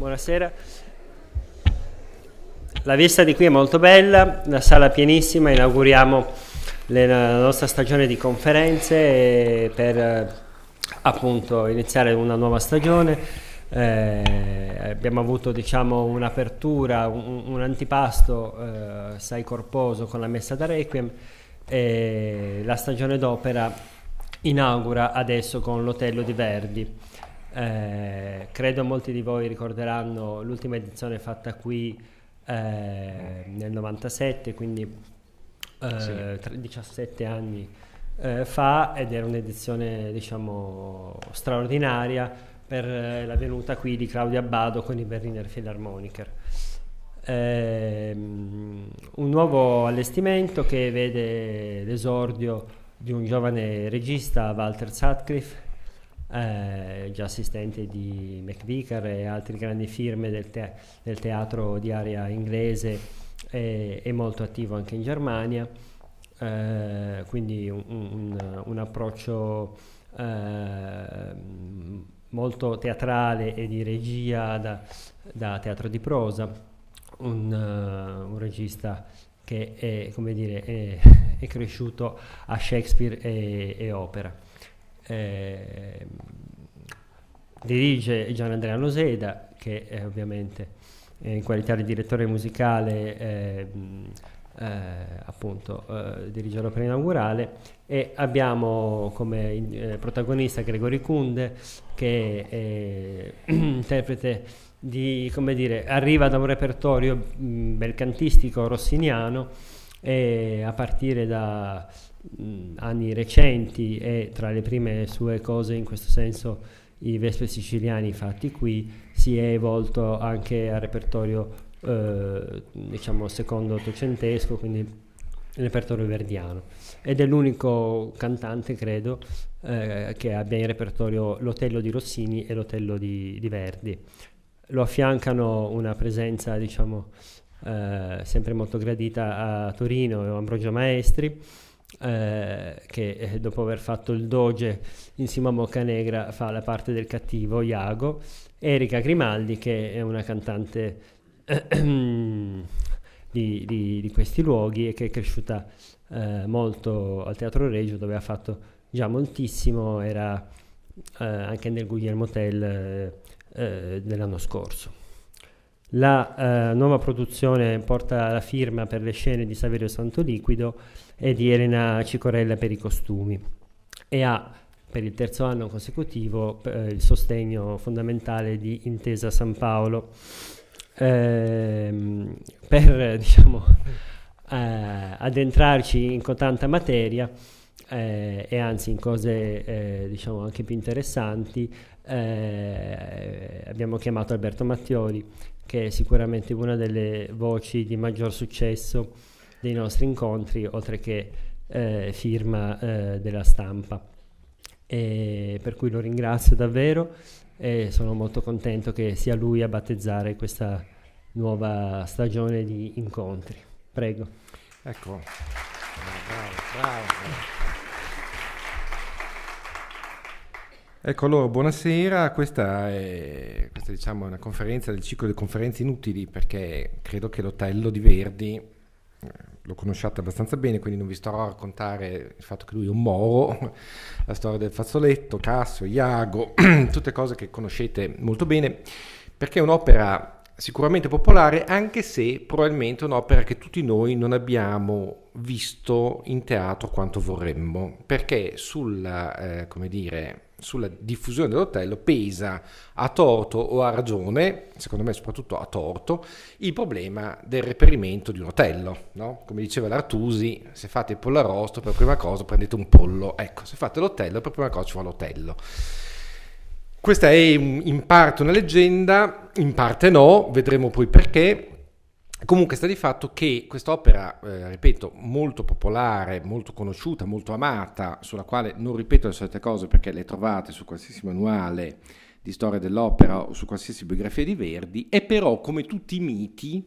Buonasera. La vista di qui è molto bella, la sala pienissima, inauguriamo le, la nostra stagione di conferenze eh, per eh, appunto iniziare una nuova stagione. Eh, abbiamo avuto diciamo, un'apertura, un, un, antipasto eh, corposo con la messa da Requiem e la stagione d'opera inaugura adesso con l'Otello di Verdi. Eh, credo molti di voi ricorderanno l'ultima edizione fatta qui eh, nel 97, quindi eh, sì. 17 anni eh, fa ed era un'edizione diciamo straordinaria per eh, la venuta qui di Claudio Abbado con i Berliner Philharmoniker. Ehm, un nuovo allestimento che vede l'esordio di un giovane regista, Walter Sutcliffe, eh, già assistente di McVicker e altre grandi firme del, te- del teatro di area inglese e, e, molto attivo anche in Germania, eh, quindi un, un, un approccio eh, molto teatrale e di regia da, da teatro di prosa, un, uh, un regista che è, dire, è, è, cresciuto a Shakespeare e, e opera. Eh, dirige Gian Andrea Noseda, che è ovviamente eh, in qualità di direttore musicale eh, appunto dirige l'opera inaugurale e abbiamo come protagonista Gregory Kunde che è interprete di, come dire, arriva da un repertorio mm, belcantistico rossiniano e a partire da anni recenti e tra le prime sue cose in questo senso i Vespe siciliani fatti qui si è volto anche al repertorio eh, diciamo secondo ottocentesco quindi il repertorio verdiano ed è l'unico cantante credo eh, che abbia in repertorio l'Otello di Rossini e l'Otello di, di Verdi lo affiancano una presenza diciamo eh, sempre molto gradita a Torino e Ambrogio Maestri eh, che eh, dopo aver fatto il doge insieme a Boccanegra fa la parte del cattivo Iago, Erika Grimaldi che è una cantante di, di, di, questi luoghi e che è cresciuta eh, molto al Teatro Regio dove ha fatto già moltissimo, era eh, anche nel Guglielmo Tell eh, dell'anno scorso. La nuova produzione porta la firma per le scene di Saverio Santo Liquido e di Elena Cicorella per i costumi e ha per il terzo anno consecutivo eh, il sostegno fondamentale di Intesa San Paolo eh, per diciamo, eh, addentrarci in tanta materia eh, e anzi in cose eh, diciamo anche più interessanti eh, abbiamo chiamato Alberto Mattioli che è sicuramente una delle voci di maggior successo dei nostri incontri, oltre che eh, firma eh, della stampa. E per cui lo ringrazio davvero e sono molto contento che sia lui a battezzare questa nuova stagione di incontri. Prego. Ecco. Bravo, bravo. Ecco allora, buonasera, questa è, questa, diciamo, è una conferenza del ciclo di conferenze inutili perché credo che l'Otello di Verdi lo conosciate abbastanza bene, quindi non vi starò a raccontare il fatto che lui è un moro, la storia del fazzoletto, Cassio, Iago, tutte cose che conoscete molto bene, perché è un'opera sicuramente popolare, anche se probabilmente è un'opera che tutti noi non abbiamo visto in teatro quanto vorremmo, perché sulla, eh, come dire, sulla diffusione dell'Otello pesa a torto o a ragione, secondo me soprattutto a torto, il problema del reperimento di un Otello. No? Come diceva l'Artusi, se fate il pollo arrosto per prima cosa prendete un pollo, ecco, se fate l'Otello per prima cosa ci vuole l'Otello. Questa è in parte una leggenda, in parte no, vedremo poi perché. Comunque sta di fatto che quest'opera, eh, ripeto, molto popolare, molto conosciuta, molto amata, sulla quale non ripeto le solite cose perché le trovate su qualsiasi manuale di storia dell'opera o su qualsiasi biografia di Verdi, è però, come tutti i miti,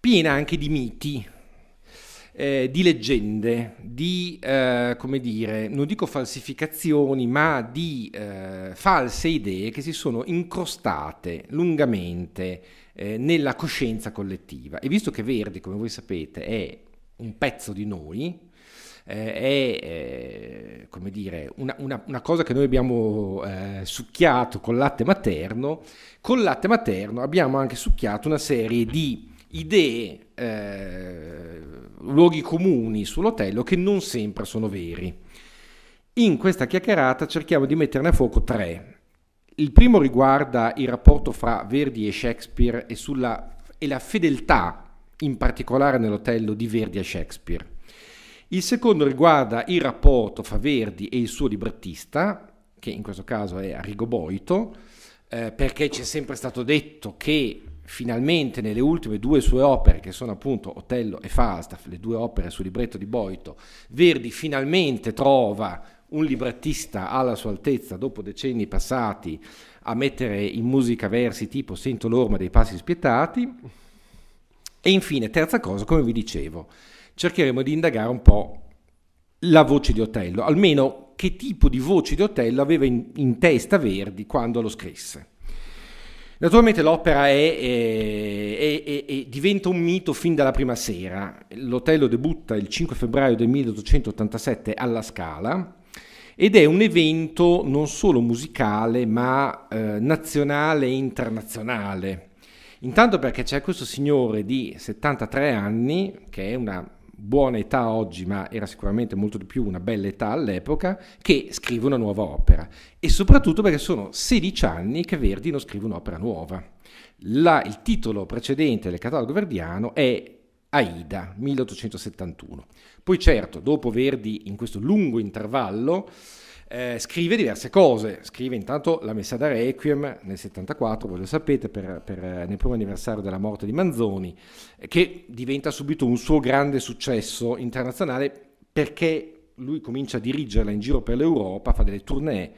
piena anche di miti, eh, di leggende, di, eh, come dire, non dico falsificazioni, ma di eh, false idee che si sono incrostate lungamente eh, nella coscienza collettiva. E visto che Verdi, come voi sapete, è un pezzo di noi, eh, è eh, come dire, una, una, una, cosa che noi abbiamo eh, succhiato col latte materno, col latte materno abbiamo anche succhiato una serie di idee eh, luoghi comuni sull'Otello che non sempre sono veri. In questa chiacchierata cerchiamo di metterne a fuoco tre. Il primo riguarda il rapporto fra Verdi e Shakespeare e, sulla, e la fedeltà, in particolare nell'Otello, di Verdi a Shakespeare. Il secondo riguarda il rapporto fra Verdi e il suo librettista, che in questo caso è Arrigo Boito, eh, perché c'è sempre stato detto che finalmente nelle ultime due sue opere, che sono appunto Otello e Falstaff, le due opere sul libretto di Boito, Verdi finalmente trova un librettista alla sua altezza dopo decenni passati a mettere in musica versi tipo Sento l'orma dei passi spietati. E infine, terza cosa, come vi dicevo, cercheremo di indagare un po' la voce di Otello, almeno che tipo di voce di Otello aveva in, in testa Verdi quando lo scrisse. Naturalmente l'opera eh, è, è, è, diventa un mito fin dalla prima sera. L'Otello debutta il 5 febbraio del 1887 alla Scala ed è un evento non solo musicale ma eh, nazionale e internazionale. Intanto perché c'è questo signore di 73 anni, che è una buona età oggi, ma era sicuramente molto di più una bella età all'epoca, che scrive una nuova opera. E soprattutto perché sono 16 anni che Verdi non scrive un'opera nuova. La, il titolo precedente del catalogo verdiano è Aida, 1871. Poi certo, dopo Verdi, in questo lungo intervallo, eh, scrive diverse cose. Scrive intanto la Messa da Requiem nel 74, voi lo sapete, per, per, nel primo anniversario della morte di Manzoni, che diventa subito un suo grande successo internazionale perché lui comincia a dirigerla in giro per l'Europa, fa delle tournée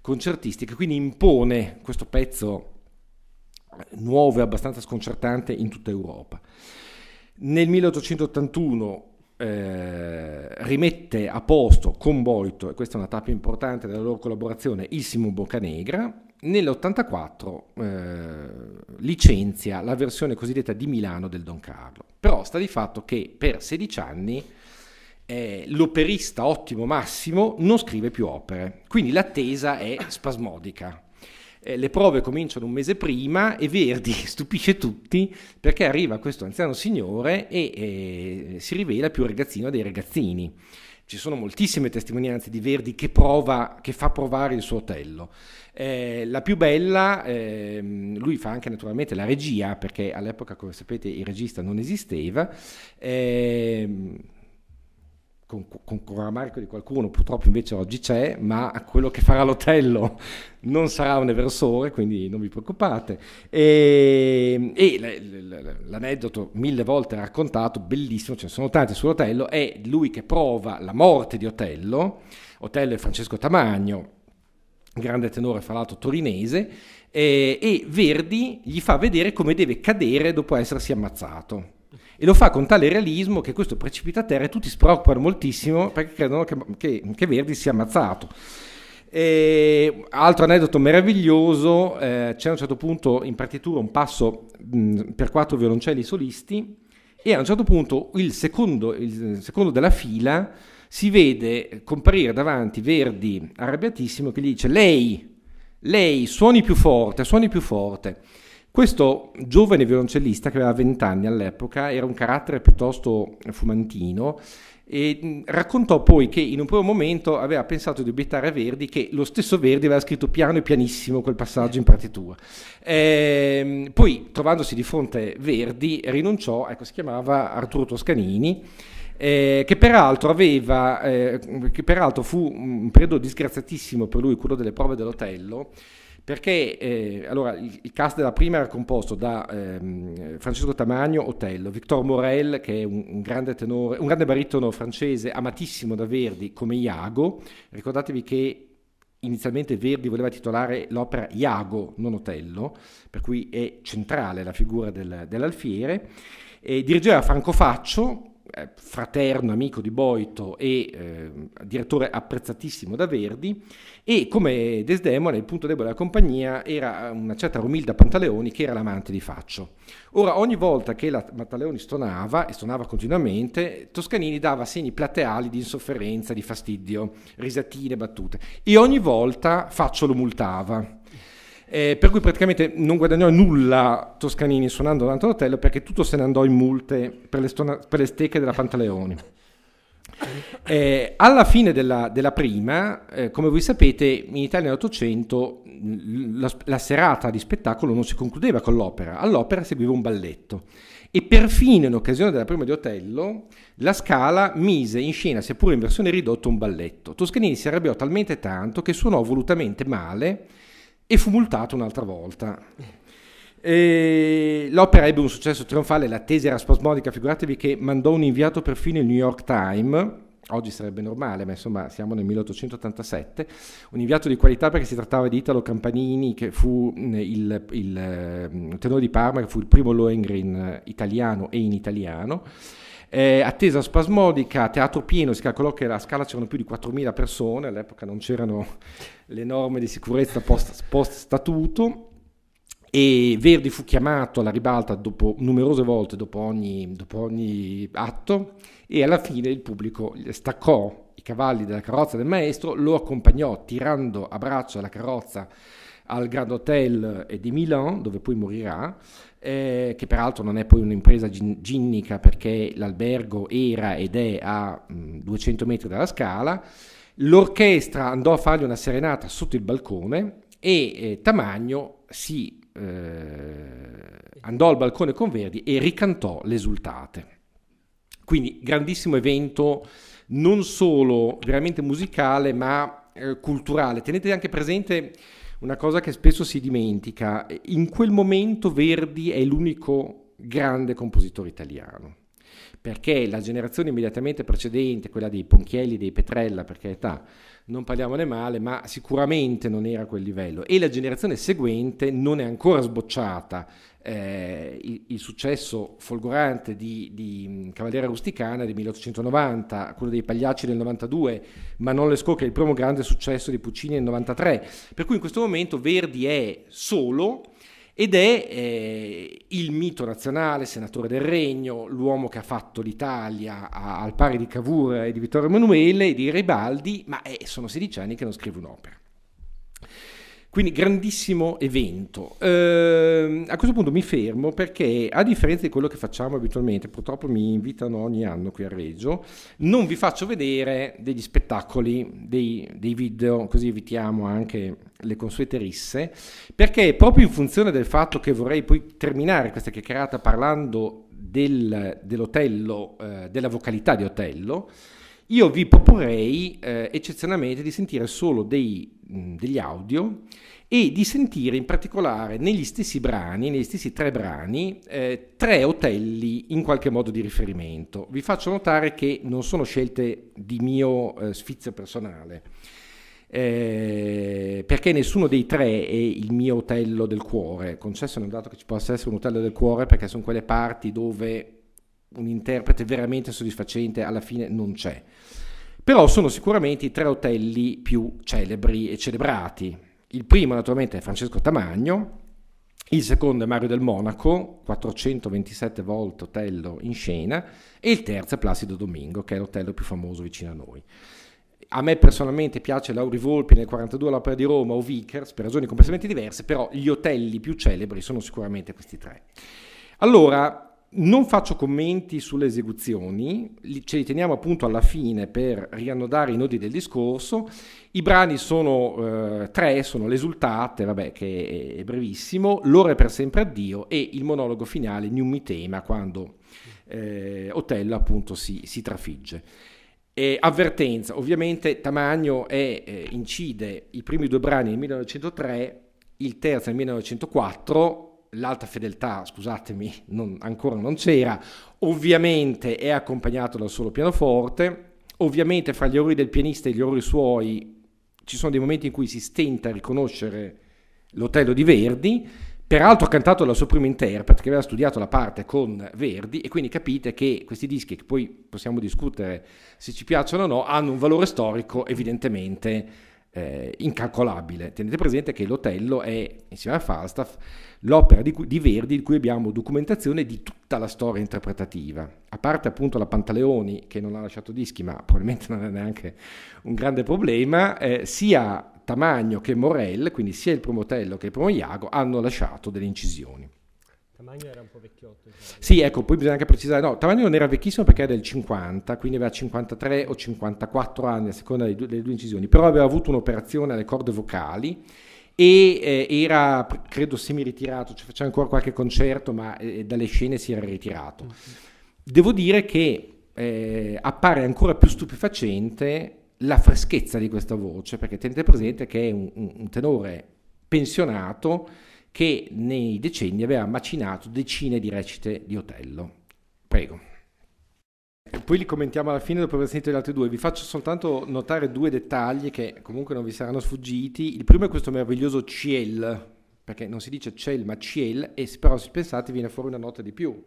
concertistiche, quindi impone questo pezzo eh, nuovo e abbastanza sconcertante in tutta Europa. Nel 1881 eh, rimette a posto con Boito, e questa è una tappa importante della loro collaborazione, il Simon Boccanegra. Nell'84 eh, licenzia la versione cosiddetta di Milano del Don Carlo. Però sta di fatto che per 16 anni eh, l'operista ottimo Massimo non scrive più opere, quindi l'attesa è spasmodica. Eh, le prove cominciano un mese prima e Verdi stupisce tutti perché arriva questo anziano signore e eh, si rivela più ragazzino dei ragazzini. Ci sono moltissime testimonianze di Verdi che, prova, che fa provare il suo Otello. Eh, la più bella, ehm, lui fa anche naturalmente la regia, perché all'epoca, come sapete, il regista non esisteva. Ehm, con Marco di qualcuno, purtroppo invece oggi c'è, ma quello che farà l'Otello non sarà un eversore, quindi non vi preoccupate. Ehm, e, e l'aneddoto mille volte raccontato, bellissimo, ce ne sono tanti sull'Otello, è lui che prova la morte di Otello, Otello è Francesco Tamagno, grande tenore fra l'altro torinese, e, eh, e Verdi gli fa vedere come deve cadere dopo essersi ammazzato e lo fa con tale realismo che questo precipita a terra e tutti si preoccupano moltissimo perché credono che, che, che Verdi sia ammazzato. E, altro aneddoto meraviglioso, eh, c'è a un certo punto in partitura un passo mh, per quattro violoncelli solisti e a un certo punto il secondo, il secondo della fila si vede comparire davanti Verdi arrabbiatissimo che gli dice lei, lei suoni più forte, suoni più forte. Questo giovane violoncellista, che aveva 20 anni all'epoca, era un carattere piuttosto fumantino e mm, raccontò poi che in un primo momento aveva pensato di obiettare a Verdi che lo stesso Verdi aveva scritto piano e pianissimo quel passaggio in partitura. Ehm, poi trovandosi di fronte Verdi rinunciò, ecco si chiamava Arturo Toscanini, eh, che, peraltro aveva, eh, che peraltro fu un periodo disgraziatissimo per lui, quello delle prove dell'Otello, perché eh, allora, il, il, cast della prima era composto da ehm, Francesco Tamagno, Otello, Victor Morel, che è un, un, grande tenore, un grande baritono francese amatissimo da Verdi come Iago. Ricordatevi che Inizialmente Verdi voleva titolare l'opera Iago, non Otello, per cui è centrale la figura del, dell'alfiere. E dirigeva Franco Faccio, eh, fraterno, amico di Boito e eh, direttore apprezzatissimo da Verdi e come Desdemona il punto debole della compagnia era eh, una certa Romilda Pantaleoni che era l'amante di Faccio. Ora ogni volta che la Pantaleoni stonava e stonava continuamente Toscanini dava segni plateali di insofferenza, di fastidio, risatine, battute e ogni volta Faccio lo multava eh, per cui praticamente non guadagnò nulla Toscanini suonando l'Antonatello perché tutto se ne andò in multe per le, stona- per le stecche della Pantaleoni. Eh, alla fine della, della prima, eh, come voi sapete, in Italia nell'Ottocento la, la, serata di spettacolo non si concludeva con l'opera, all'opera seguiva un balletto. E perfino in occasione della prima di Otello, la Scala mise in scena, seppur in versione ridotta, un balletto. Toscanini si arrabbiò talmente tanto che suonò volutamente male e fu multato un'altra volta. E l'opera ebbe un successo trionfale, la tesi era spasmodica, figuratevi che mandò un inviato perfino il New York Times, oggi sarebbe normale, ma insomma siamo nel 1887, un inviato di qualità perché si trattava di Italo Campanini, che fu mm, il, il mm, tenore di Parma, che fu il primo Lohengrin eh, italiano e in italiano. Eh, attesa spasmodica, teatro pieno, si calcolò che la scala c'erano più di 4.000 persone, all'epoca non c'erano le norme di sicurezza post, post statuto e Verdi fu chiamato alla ribalta dopo, numerose volte dopo ogni, dopo ogni atto e alla fine il pubblico staccò i cavalli dalla carrozza del maestro, lo accompagnò tirando a braccio la carrozza al Grand Hotel di Milan dove poi morirà eh, che peraltro non è poi un'impresa gin- ginnica perché l'albergo era ed è a mh, 200 metri dalla scala. L'orchestra andò a fargli una serenata sotto il balcone e eh, Tamagno si eh, andò al balcone con Verdi e ricantò l'esultate. Quindi grandissimo evento non solo veramente musicale ma eh, culturale. Tenete anche presente una cosa che spesso si dimentica. In quel momento Verdi è l'unico grande compositore italiano, perché la generazione immediatamente precedente, quella dei Ponchielli, dei Petrella, per età non parliamone male, ma sicuramente non era a quel livello, e la generazione seguente non è ancora sbocciata eh, il, il, successo folgorante di, di mm, Cavaliera Rusticana del 1890, quello dei Pagliacci del 92, Manon Lescaut che è il primo grande successo di Puccini nel 93. Per cui in questo momento Verdi è solo ed è eh, il mito nazionale, senatore del regno, l'uomo che ha fatto l'Italia a, al pari di Cavour e di Vittorio Emanuele e di Ribaldi, ma eh, sono 16 anni che non scrive un'opera. Quindi grandissimo evento. Eh, a questo punto mi fermo perché a differenza di quello che facciamo abitualmente, purtroppo mi invitano ogni anno qui a Reggio, non vi faccio vedere degli spettacoli, dei, dei video, così evitiamo anche le consuete risse, perché proprio in funzione del fatto che vorrei poi terminare questa chiacchierata parlando del, dell'Otello, eh, della vocalità di Otello, io vi proporrei eh, eccezionalmente di sentire solo dei, mh, degli audio e di sentire in particolare negli stessi brani, negli stessi tre brani, eh, tre otelli in qualche modo di riferimento. Vi faccio notare che non sono scelte di mio eh, sfizio personale. Eh, perché nessuno dei tre è il mio otello del cuore. Concesso è dato che ci possa essere un otello del cuore perché sono quelle parti dove un interprete veramente soddisfacente alla fine non c'è. Però sono sicuramente i tre otelli più celebri e celebrati. Il primo naturalmente è Francesco Tamagno, il secondo è Mario del Monaco, 427 volte Otello in scena, e il terzo è Placido Domingo, che è l'Otello più famoso vicino a noi. A me personalmente piace Lauri Volpi nel 42 all'Opera di Roma o Vickers, per ragioni completamente diverse, però gli Otelli più celebri sono sicuramente questi tre. Allora, non faccio commenti sulle esecuzioni, ce li teniamo appunto alla fine per riannodare i nodi del discorso. I brani sono eh, tre, sono l'esultate, vabbè che è, brevissimo, l'ora è per sempre addio e il monologo finale, New Mi Tema, quando eh, Otello appunto si, si trafigge. E avvertenza, ovviamente Tamagno è, eh, incide i primi due brani nel 1903, il terzo nel 1904 l'alta fedeltà, scusatemi, non, ancora non c'era, ovviamente è accompagnato dal solo pianoforte, ovviamente fra gli errori del pianista e gli errori suoi ci sono dei momenti in cui si stenta a riconoscere l'Otello di Verdi, peraltro ha cantato dalla sua prima interprete che aveva studiato la parte con Verdi e quindi capite che questi dischi che poi possiamo discutere se ci piacciono o no hanno un valore storico evidentemente eh, incalcolabile. Tenete presente che l'Otello è, insieme a Falstaff, l'opera di, di, Verdi di cui abbiamo documentazione di tutta la storia interpretativa, a parte appunto la Pantaleoni che non ha lasciato dischi ma probabilmente non è neanche un grande problema, eh, sia Tamagno che Morel, quindi sia il primo Otello che il primo Iago, hanno lasciato delle incisioni. Tamagno era un po' vecchiotto. Cioè. Sì, ecco, poi bisogna anche precisare, no, Tamagno non era vecchissimo perché era del 50, quindi aveva 53 o 54 anni a seconda delle due, incisioni, però aveva avuto un'operazione alle corde vocali e eh, era, credo, semi ritirato, cioè faceva ancora qualche concerto, ma eh, eh dalle scene si era ritirato. Mm-hmm. Devo dire che eh, appare ancora più stupefacente la freschezza di questa voce, perché tenete presente che è un, un tenore pensionato, che nei decenni aveva macinato decine di recite di Otello. Prego. poi li commentiamo alla fine dopo aver sentito gli altri due. Vi faccio soltanto notare due dettagli che comunque non vi saranno sfuggiti. Il primo è questo meraviglioso Ciel, perché non si dice Ciel ma Ciel, e però se pensate viene fuori una nota di più.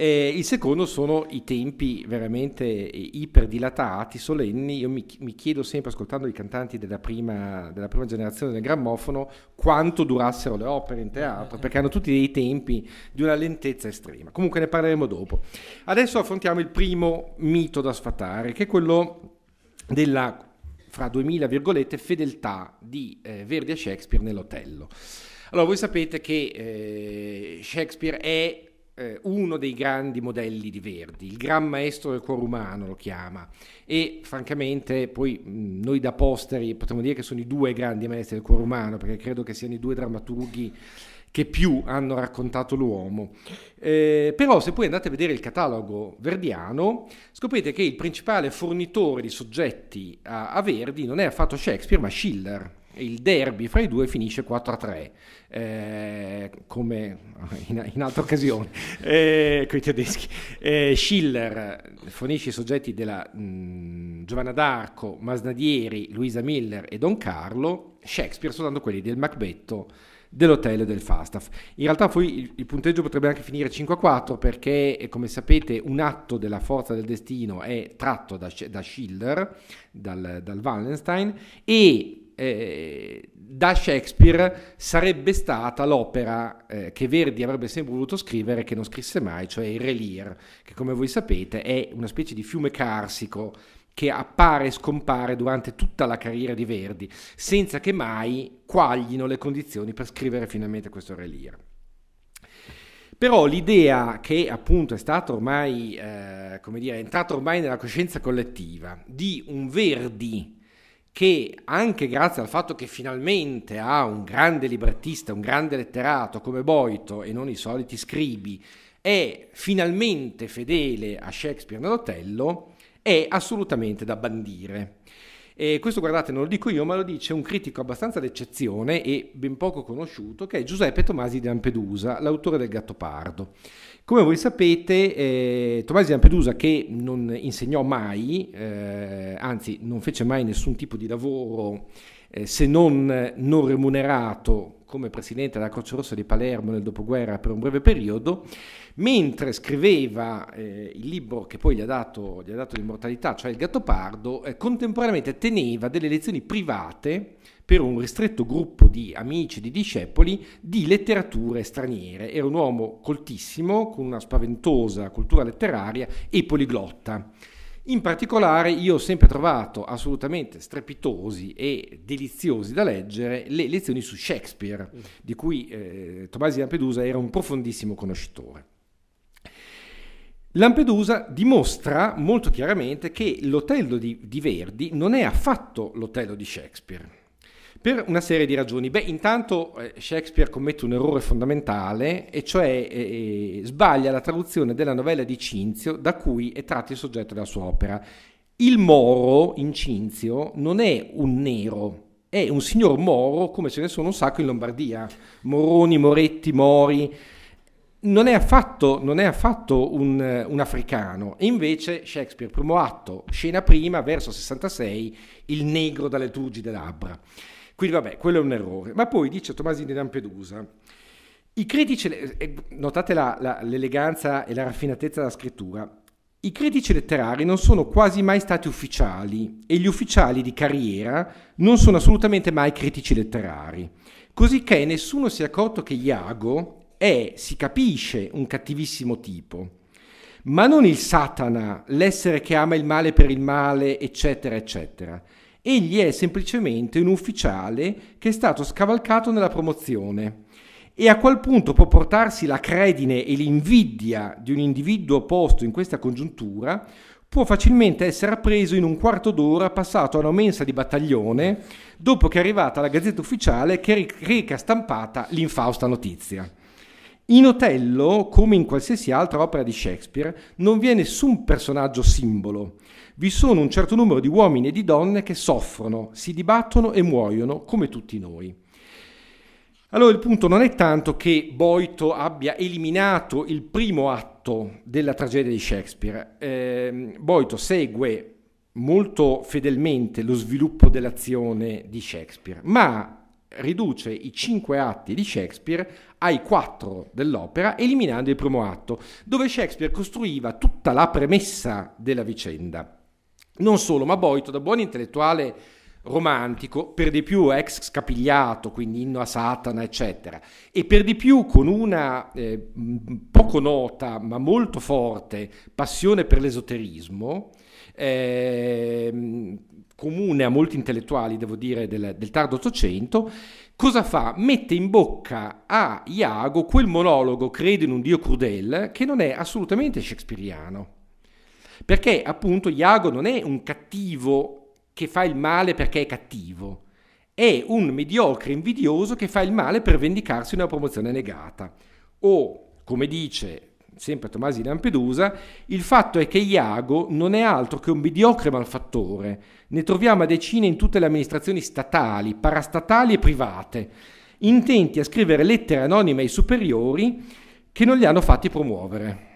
E eh, il secondo sono i tempi veramente eh, iperdilatati, solenni. Io mi, mi chiedo sempre, ascoltando i cantanti della prima, della prima, generazione del grammofono, quanto durassero le opere in teatro, eh, perché hanno tutti dei tempi di una lentezza estrema. Comunque ne parleremo dopo. Adesso affrontiamo il primo mito da sfatare, che è quello della, fra 2000 virgolette, fedeltà di eh, Verdi a Shakespeare nell'Otello. Allora, voi sapete che eh, Shakespeare è eh, uno dei grandi modelli di Verdi, il gran maestro del cuore umano lo chiama e francamente poi mh, noi da posteri potremmo dire che sono i due grandi maestri del cuore umano perché credo che siano i due drammaturghi che più hanno raccontato l'uomo. Eh, però se poi andate a vedere il catalogo verdiano, scoprite che il principale fornitore di soggetti a, a Verdi non è affatto Shakespeare, ma Schiller il derby fra i due finisce 4-3, a eh, come in, in, altre occasioni, eh, con i tedeschi. Eh, Schiller fornisce i soggetti della mh, mm, Giovanna d'Arco, Masnadieri, Luisa Miller e Don Carlo, Shakespeare soltanto quelli del Macbetto dell'hotel e del Fastaf. In realtà poi il, il punteggio potrebbe anche finire 5-4 a perché, eh, come sapete, un atto della forza del destino è tratto da, da Schiller, dal, dal Wallenstein, e eh, da Shakespeare sarebbe stata l'opera eh, che Verdi avrebbe sempre voluto scrivere e che non scrisse mai, cioè il Re che come voi sapete è una specie di fiume carsico che appare e scompare durante tutta la carriera di Verdi, senza che mai quaglino le condizioni per scrivere finalmente questo Re Però l'idea che appunto è stata ormai, eh, come dire, è entrata ormai nella coscienza collettiva di un Verdi che anche grazie al fatto che finalmente ha un grande librettista, un grande letterato come Boito e non i soliti scribi, è finalmente fedele a Shakespeare nell'Otello, è assolutamente da bandire. E questo guardate, non lo dico io, ma lo dice un critico abbastanza d'eccezione e ben poco conosciuto, che è Giuseppe Tomasi di Lampedusa, l'autore del Gattopardo. Come voi sapete, eh, Tommaso di Lampedusa, che non insegnò mai, eh, anzi non fece mai nessun tipo di lavoro eh, se non non remunerato come presidente della Croce Rossa di Palermo nel dopoguerra per un breve periodo, mentre scriveva eh, il libro che poi gli ha, dato, gli ha dato l'immortalità, cioè Il Gattopardo, eh, contemporaneamente teneva delle lezioni private per un ristretto gruppo di amici, e di discepoli, di letterature straniere. Era un uomo coltissimo, con una spaventosa cultura letteraria e poliglotta. In particolare io ho sempre trovato assolutamente strepitosi e deliziosi da leggere le lezioni su Shakespeare, di cui eh, Tommaso di Lampedusa era un profondissimo conoscitore. Lampedusa dimostra molto chiaramente che l'Otello di, di Verdi non è affatto l'Otello di Shakespeare per una serie di ragioni. Beh, intanto eh, Shakespeare commette un errore fondamentale, e cioè eh, eh, sbaglia la traduzione della novella di Cinzio da cui è tratto il soggetto della sua opera. Il moro in Cinzio non è un nero, è un signor moro come ce ne sono un sacco in Lombardia. Moroni, Moretti, Mori. Non è affatto, non è affatto un, eh, un, africano, e invece Shakespeare, primo atto, scena prima, verso 66, il negro dalle turgide labbra. Quindi vabbè, quello è un errore. Ma poi dice Tommasini di Lampedusa, i critici, eh, notate la, la, l'eleganza e la raffinatezza della scrittura, i critici letterari non sono quasi mai stati ufficiali e gli ufficiali di carriera non sono assolutamente mai critici letterari. Cosicché nessuno si è accorto che Iago è, si capisce, un cattivissimo tipo, ma non il Satana, l'essere che ama il male per il male, eccetera, eccetera. Egli è semplicemente un ufficiale che è stato scavalcato nella promozione e a quel punto può portarsi la credine e l'invidia di un individuo posto in questa congiuntura, può facilmente essere appreso in un quarto d'ora passato a una mensa di battaglione dopo che è arrivata la gazzetta ufficiale che reca stampata l'infausta notizia. In Otello, come in qualsiasi altra opera di Shakespeare, non vi è nessun personaggio simbolo vi sono un certo numero di uomini e di donne che soffrono, si dibattono e muoiono come tutti noi. Allora il punto non è tanto che Boito abbia eliminato il primo atto della tragedia di Shakespeare. Eh, Boito segue molto fedelmente lo sviluppo dell'azione di Shakespeare, ma riduce i cinque atti di Shakespeare ai quattro dell'opera, eliminando il primo atto, dove Shakespeare costruiva tutta la premessa della vicenda. Non solo, ma Boito, da buon intellettuale romantico, per di più ex scapigliato, quindi inno a Satana, eccetera, e per di più con una eh, poco nota ma molto forte passione per l'esoterismo, eh, comune a molti intellettuali, devo dire, del, del tardo Ottocento, cosa fa? Mette in bocca a Iago quel monologo, credo in un Dio crudel, che non è assolutamente shakespeariano perché appunto Iago non è un cattivo che fa il male perché è cattivo, è un mediocre invidioso che fa il male per vendicarsi una promozione negata. O, come dice sempre Tomasi di Lampedusa, il fatto è che Iago non è altro che un mediocre malfattore. Ne troviamo a decine in tutte le amministrazioni statali, parastatali e private, intenti a scrivere lettere anonime ai superiori che non li hanno fatti promuovere.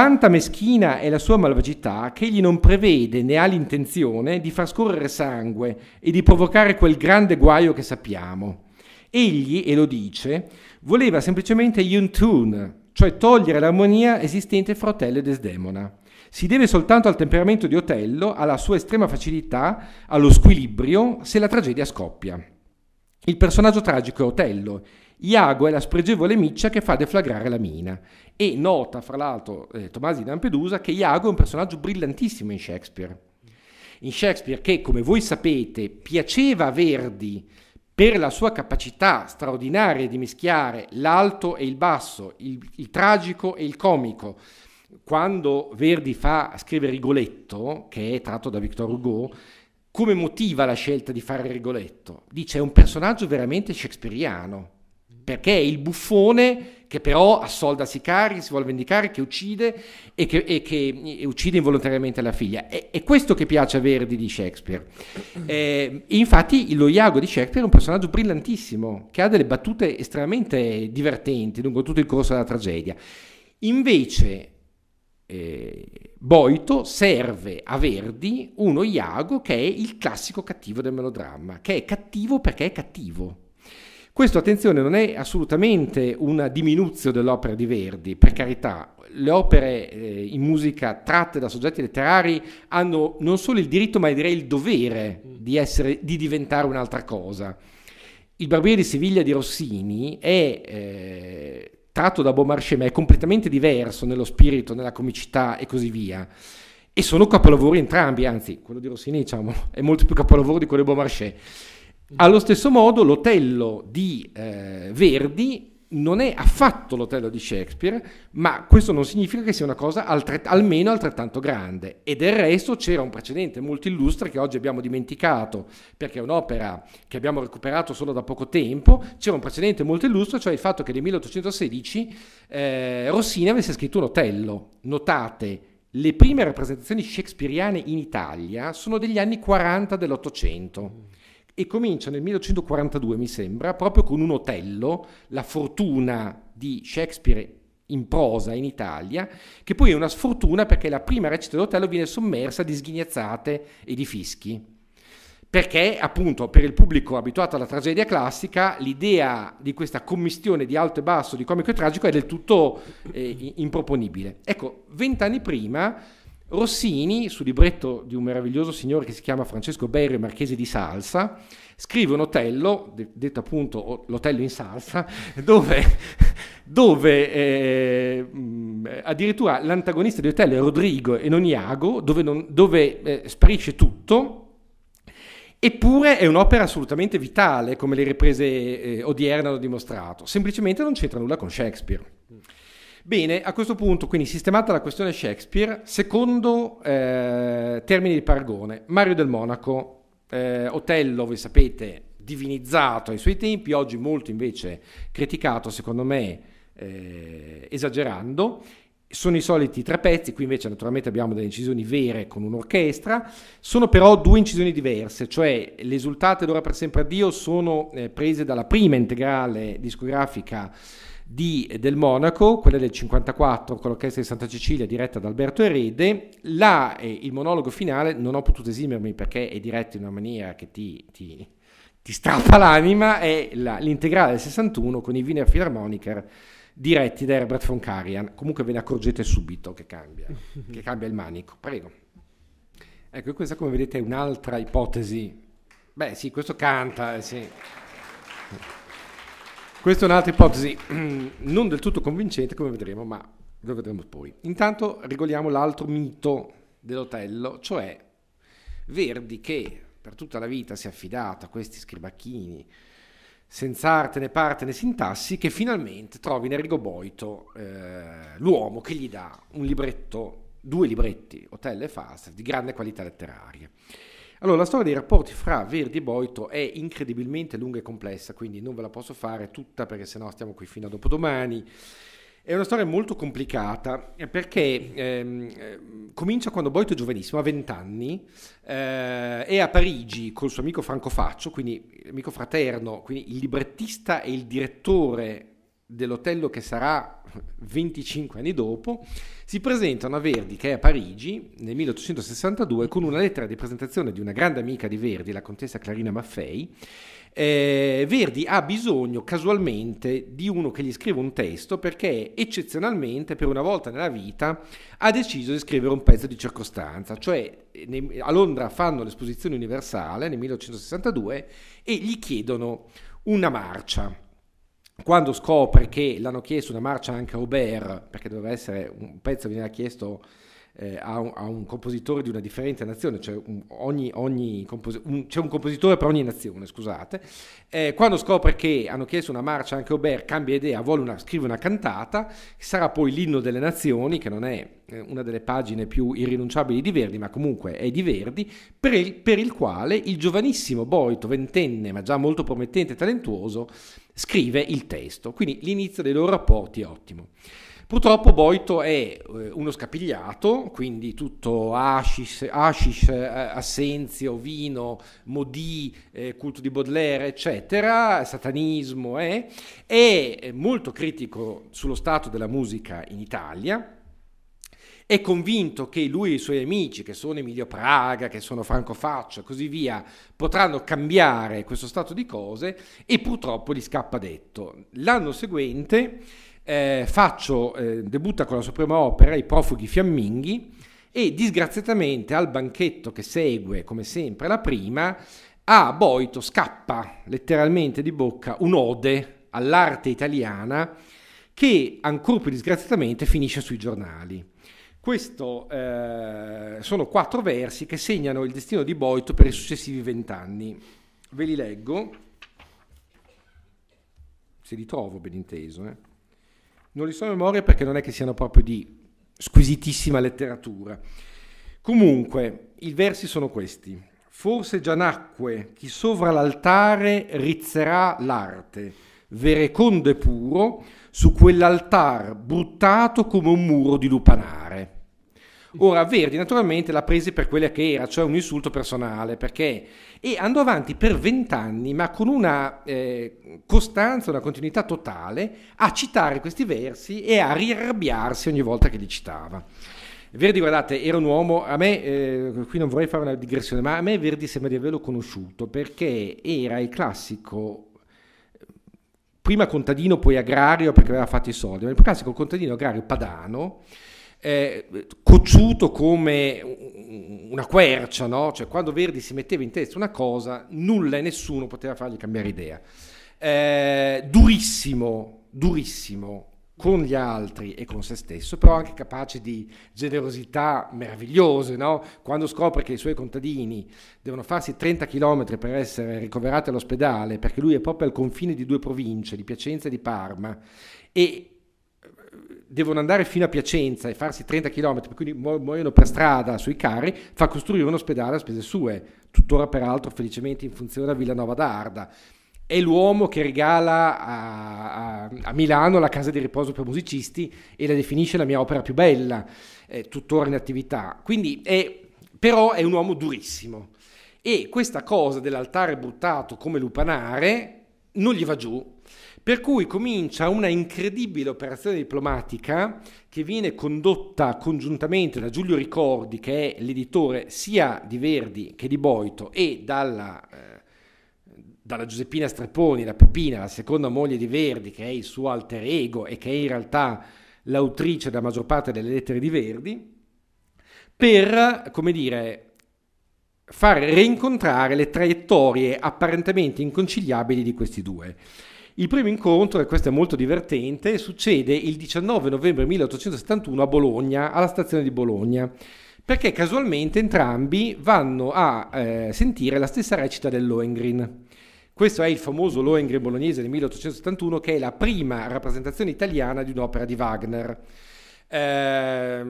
Tanta meschina è la sua malvagità che egli non prevede né ha l'intenzione di far scorrere sangue e di provocare quel grande guaio che sappiamo. Egli, e lo dice, voleva semplicemente Yuntun, cioè togliere l'armonia esistente fra Otello e Desdemona. Si deve soltanto al temperamento di Otello, alla sua estrema facilità, allo squilibrio se la tragedia scoppia. Il personaggio tragico è Otello Iago è la spregevole miccia che fa deflagrare la mina. E nota, fra l'altro, eh, Tomasi di Lampedusa, che Iago è un personaggio brillantissimo in Shakespeare. In Shakespeare che, come voi sapete, piaceva a Verdi per la sua capacità straordinaria di mischiare l'alto e il basso, il, il tragico e il comico. Quando Verdi fa scrivere Rigoletto, che è tratto da Victor Hugo, come motiva la scelta di fare Rigoletto? Dice è un personaggio veramente shakespeariano perché è il buffone che però assolda sicari, si vuole vendicare, che uccide e che, e che e uccide involontariamente la figlia. È, è, questo che piace a Verdi di Shakespeare. Eh, infatti lo Iago di Shakespeare è un personaggio brillantissimo, che ha delle battute estremamente divertenti lungo tutto il corso della tragedia. Invece eh, Boito serve a Verdi uno Iago che è il classico cattivo del melodramma, che è cattivo perché è cattivo questo, attenzione, non è assolutamente una diminuzione dell'opera di Verdi, per carità, le opere eh, in musica tratte da soggetti letterari hanno non solo il diritto, ma direi il dovere di, essere, di diventare un'altra cosa. Il Barbiere di Siviglia di Rossini è eh, tratto da Beaumarchais, ma è completamente diverso nello spirito, nella comicità e così via. E sono capolavori entrambi, anzi, quello di Rossini, diciamo, è molto più capolavoro di quello di Beaumarchais. Allo stesso modo l'Otello di eh, Verdi non è affatto l'Otello di Shakespeare, ma questo non significa che sia una cosa altrett- almeno altrettanto grande. E del resto c'era un precedente molto illustre che oggi abbiamo dimenticato, perché è un'opera che abbiamo recuperato solo da poco tempo, c'era un precedente molto illustre, cioè il fatto che nel 1816 eh, Rossini avesse scritto un Otello. Notate, le prime rappresentazioni shakespeariane in Italia sono degli anni 40 dell'Ottocento e comincia nel 1842, mi sembra, proprio con un Otello, la fortuna di Shakespeare in prosa in Italia, che poi è una sfortuna perché la prima recita dell'Otello viene sommersa di sghignazzate e di fischi. Perché appunto per il pubblico abituato alla tragedia classica l'idea di questa commistione di alto e basso, di comico e tragico è del tutto eh, improponibile. Ecco, vent'anni prima Rossini, sul libretto di un meraviglioso signore che si chiama Francesco Berri, marchese di Salsa, scrive un Otello, detto appunto l'Otello in Salsa, dove, dove eh, mm, addirittura l'antagonista di Otello è Rodrigo e non Iago, dove, non, dove eh, sparisce tutto. Eppure è un'opera assolutamente vitale, come le riprese eh, odierne hanno dimostrato. Semplicemente non c'entra nulla con Shakespeare. Bene, a questo punto, quindi sistemata la questione Shakespeare, secondo eh, termine di paragone, Mario del Monaco, eh, Otello, voi sapete, divinizzato ai suoi tempi, oggi molto invece criticato, secondo me, eh, esagerando. Sono i soliti tre pezzi, qui invece naturalmente abbiamo delle incisioni vere con un'orchestra, sono però due incisioni diverse, cioè l'esultate d'ora per sempre a Dio sono eh, prese dalla prima integrale discografica di, eh, del Monaco, quella del 54 con l'orchestra di Santa Cecilia diretta da Alberto Erede. Là eh, il monologo finale non ho potuto esimermi perché è diretto in una maniera che ti, ti, ti strappa l'anima, è la, l'integrale del 61 con i Wiener Philharmoniker diretti da Herbert von Karian. Comunque ve ne accorgete subito che cambia, che cambia il manico. Prego. Ecco, questa come vedete è un'altra ipotesi. Beh sì, questo canta, eh, sì. Questa è un'altra ipotesi non del tutto convincente, come vedremo, ma lo vedremo poi. Intanto regoliamo l'altro mito dell'Otello, cioè Verdi che per tutta la vita si è affidato a questi scribacchini senza arte né parte né sintassi che finalmente trovi in Enrico eh, l'uomo che gli dà un libretto, due libretti, Otello e Fast, di grande qualità letteraria. Allora, la storia dei rapporti fra Verdi e Boito è incredibilmente lunga e complessa, quindi non ve la posso fare tutta perché sennò stiamo qui fino a dopodomani. È una storia molto complicata eh, perché ehm, eh, comincia quando Boito è giovanissimo, ha 20 anni, eh, è a Parigi col suo amico Franco Faccio, quindi eh, amico fraterno, quindi il librettista e il direttore dell'hotel che sarà 25 anni dopo, si presentano a Verdi, che è a Parigi, nel 1862, con una lettera di presentazione di una grande amica di Verdi, la contessa Clarina Maffei. Eh, Verdi ha bisogno casualmente di uno che gli scriva un testo perché eccezionalmente per una volta nella vita ha deciso di scrivere un pezzo di circostanza, cioè ne, a Londra fanno l'esposizione universale nel 1862 e gli chiedono una marcia quando scopre che l'hanno chiesto una marcia anche a Aubert, perché doveva essere un pezzo veniva chiesto eh, a, un, a, un, compositore di una differente nazione, cioè un, ogni, ogni compos- un, c'è un compositore per ogni nazione, scusate, eh, quando scopre che hanno chiesto una marcia anche a Aubert, cambia idea, una, scrive una cantata, sarà poi l'inno delle nazioni, che non è eh, una delle pagine più irrinunciabili di Verdi, ma comunque è di Verdi, per il, per il quale il giovanissimo Boito, ventenne, ma già molto promettente e talentuoso, scrive il testo. Quindi l'inizio dei loro rapporti è ottimo. Purtroppo Boito è eh, uno scapigliato, quindi tutto hashish, eh, assenzio, vino, Modi, eh, culto di Baudelaire, eccetera, satanismo, eh, è molto critico sullo stato della musica in Italia, è convinto che lui e i suoi amici, che sono Emilio Praga, che sono Franco Faccio e così via, potranno cambiare questo stato di cose e purtroppo gli scappa detto. L'anno seguente eh, Faccio eh, debutta con la sua prima opera, I profughi fiamminghi, e disgraziatamente al banchetto che segue, come sempre, la prima, a Boito scappa letteralmente di bocca un'ode all'arte italiana che, ancora più disgraziatamente, finisce sui giornali. Questo eh, sono quattro versi che segnano il destino di Boito per i successivi vent'anni. Ve li leggo, se li trovo ben inteso. Eh. Non li so a memoria perché non è che siano proprio di squisitissima letteratura. Comunque, i versi sono questi. Forse già nacque chi sovra l'altare rizzerà l'arte, verecondo e puro, su quell'altar bruttato come un muro di lupanare. Ora Verdi naturalmente la prese per quella che era, cioè un insulto personale, perché e andò avanti per vent'anni, ma con una eh, costanza, una continuità totale, a citare questi versi e a riarrabbiarsi ogni volta che li citava. Verdi, guardate, era un uomo, a me, eh, qui non vorrei fare una digressione, ma a me Verdi sembra di averlo conosciuto perché era il classico prima contadino poi agrario perché aveva fatto i soldi, ma il classico contadino agrario padano, eh, cocciuto come una quercia, no? cioè quando Verdi si metteva in testa una cosa, nulla e nessuno poteva fargli cambiare idea. Eh, durissimo, durissimo, con gli altri e con se stesso, però anche capace di generosità meravigliose, no? quando scopre che i suoi contadini devono farsi 30 km per essere ricoverati all'ospedale, perché lui è proprio al confine di due province, di Piacenza e di Parma, e eh, devono andare fino a Piacenza e farsi 30 km, quindi muoiono per strada sui carri, fa costruire un ospedale a spese sue, tuttora peraltro felicemente in funzione a Villanova d'Arda è l'uomo che regala a, a, a, Milano la casa di riposo per musicisti e la definisce la mia opera più bella, eh, tuttora in attività. Quindi è, però è un uomo durissimo e questa cosa dell'altare buttato come lupanare non gli va giù. Per cui comincia una incredibile operazione diplomatica che viene condotta congiuntamente da Giulio Ricordi, che è l'editore sia di Verdi che di Boito, e dalla eh, dalla Giuseppina Streponi, la Pepina, la seconda moglie di Verdi, che è il suo alter ego e che è in realtà l'autrice della maggior parte delle lettere di Verdi, per, come dire, far rincontrare le traiettorie apparentemente inconciliabili di questi due. Il primo incontro, e questo è molto divertente, succede il 19 novembre 1871 a Bologna, alla stazione di Bologna perché casualmente entrambi vanno a eh, sentire la stessa recita dell'Ohengrin. Questo è il famoso Lohengrin bolognese del 1871 che è la prima rappresentazione italiana di un'opera di Wagner. Eh,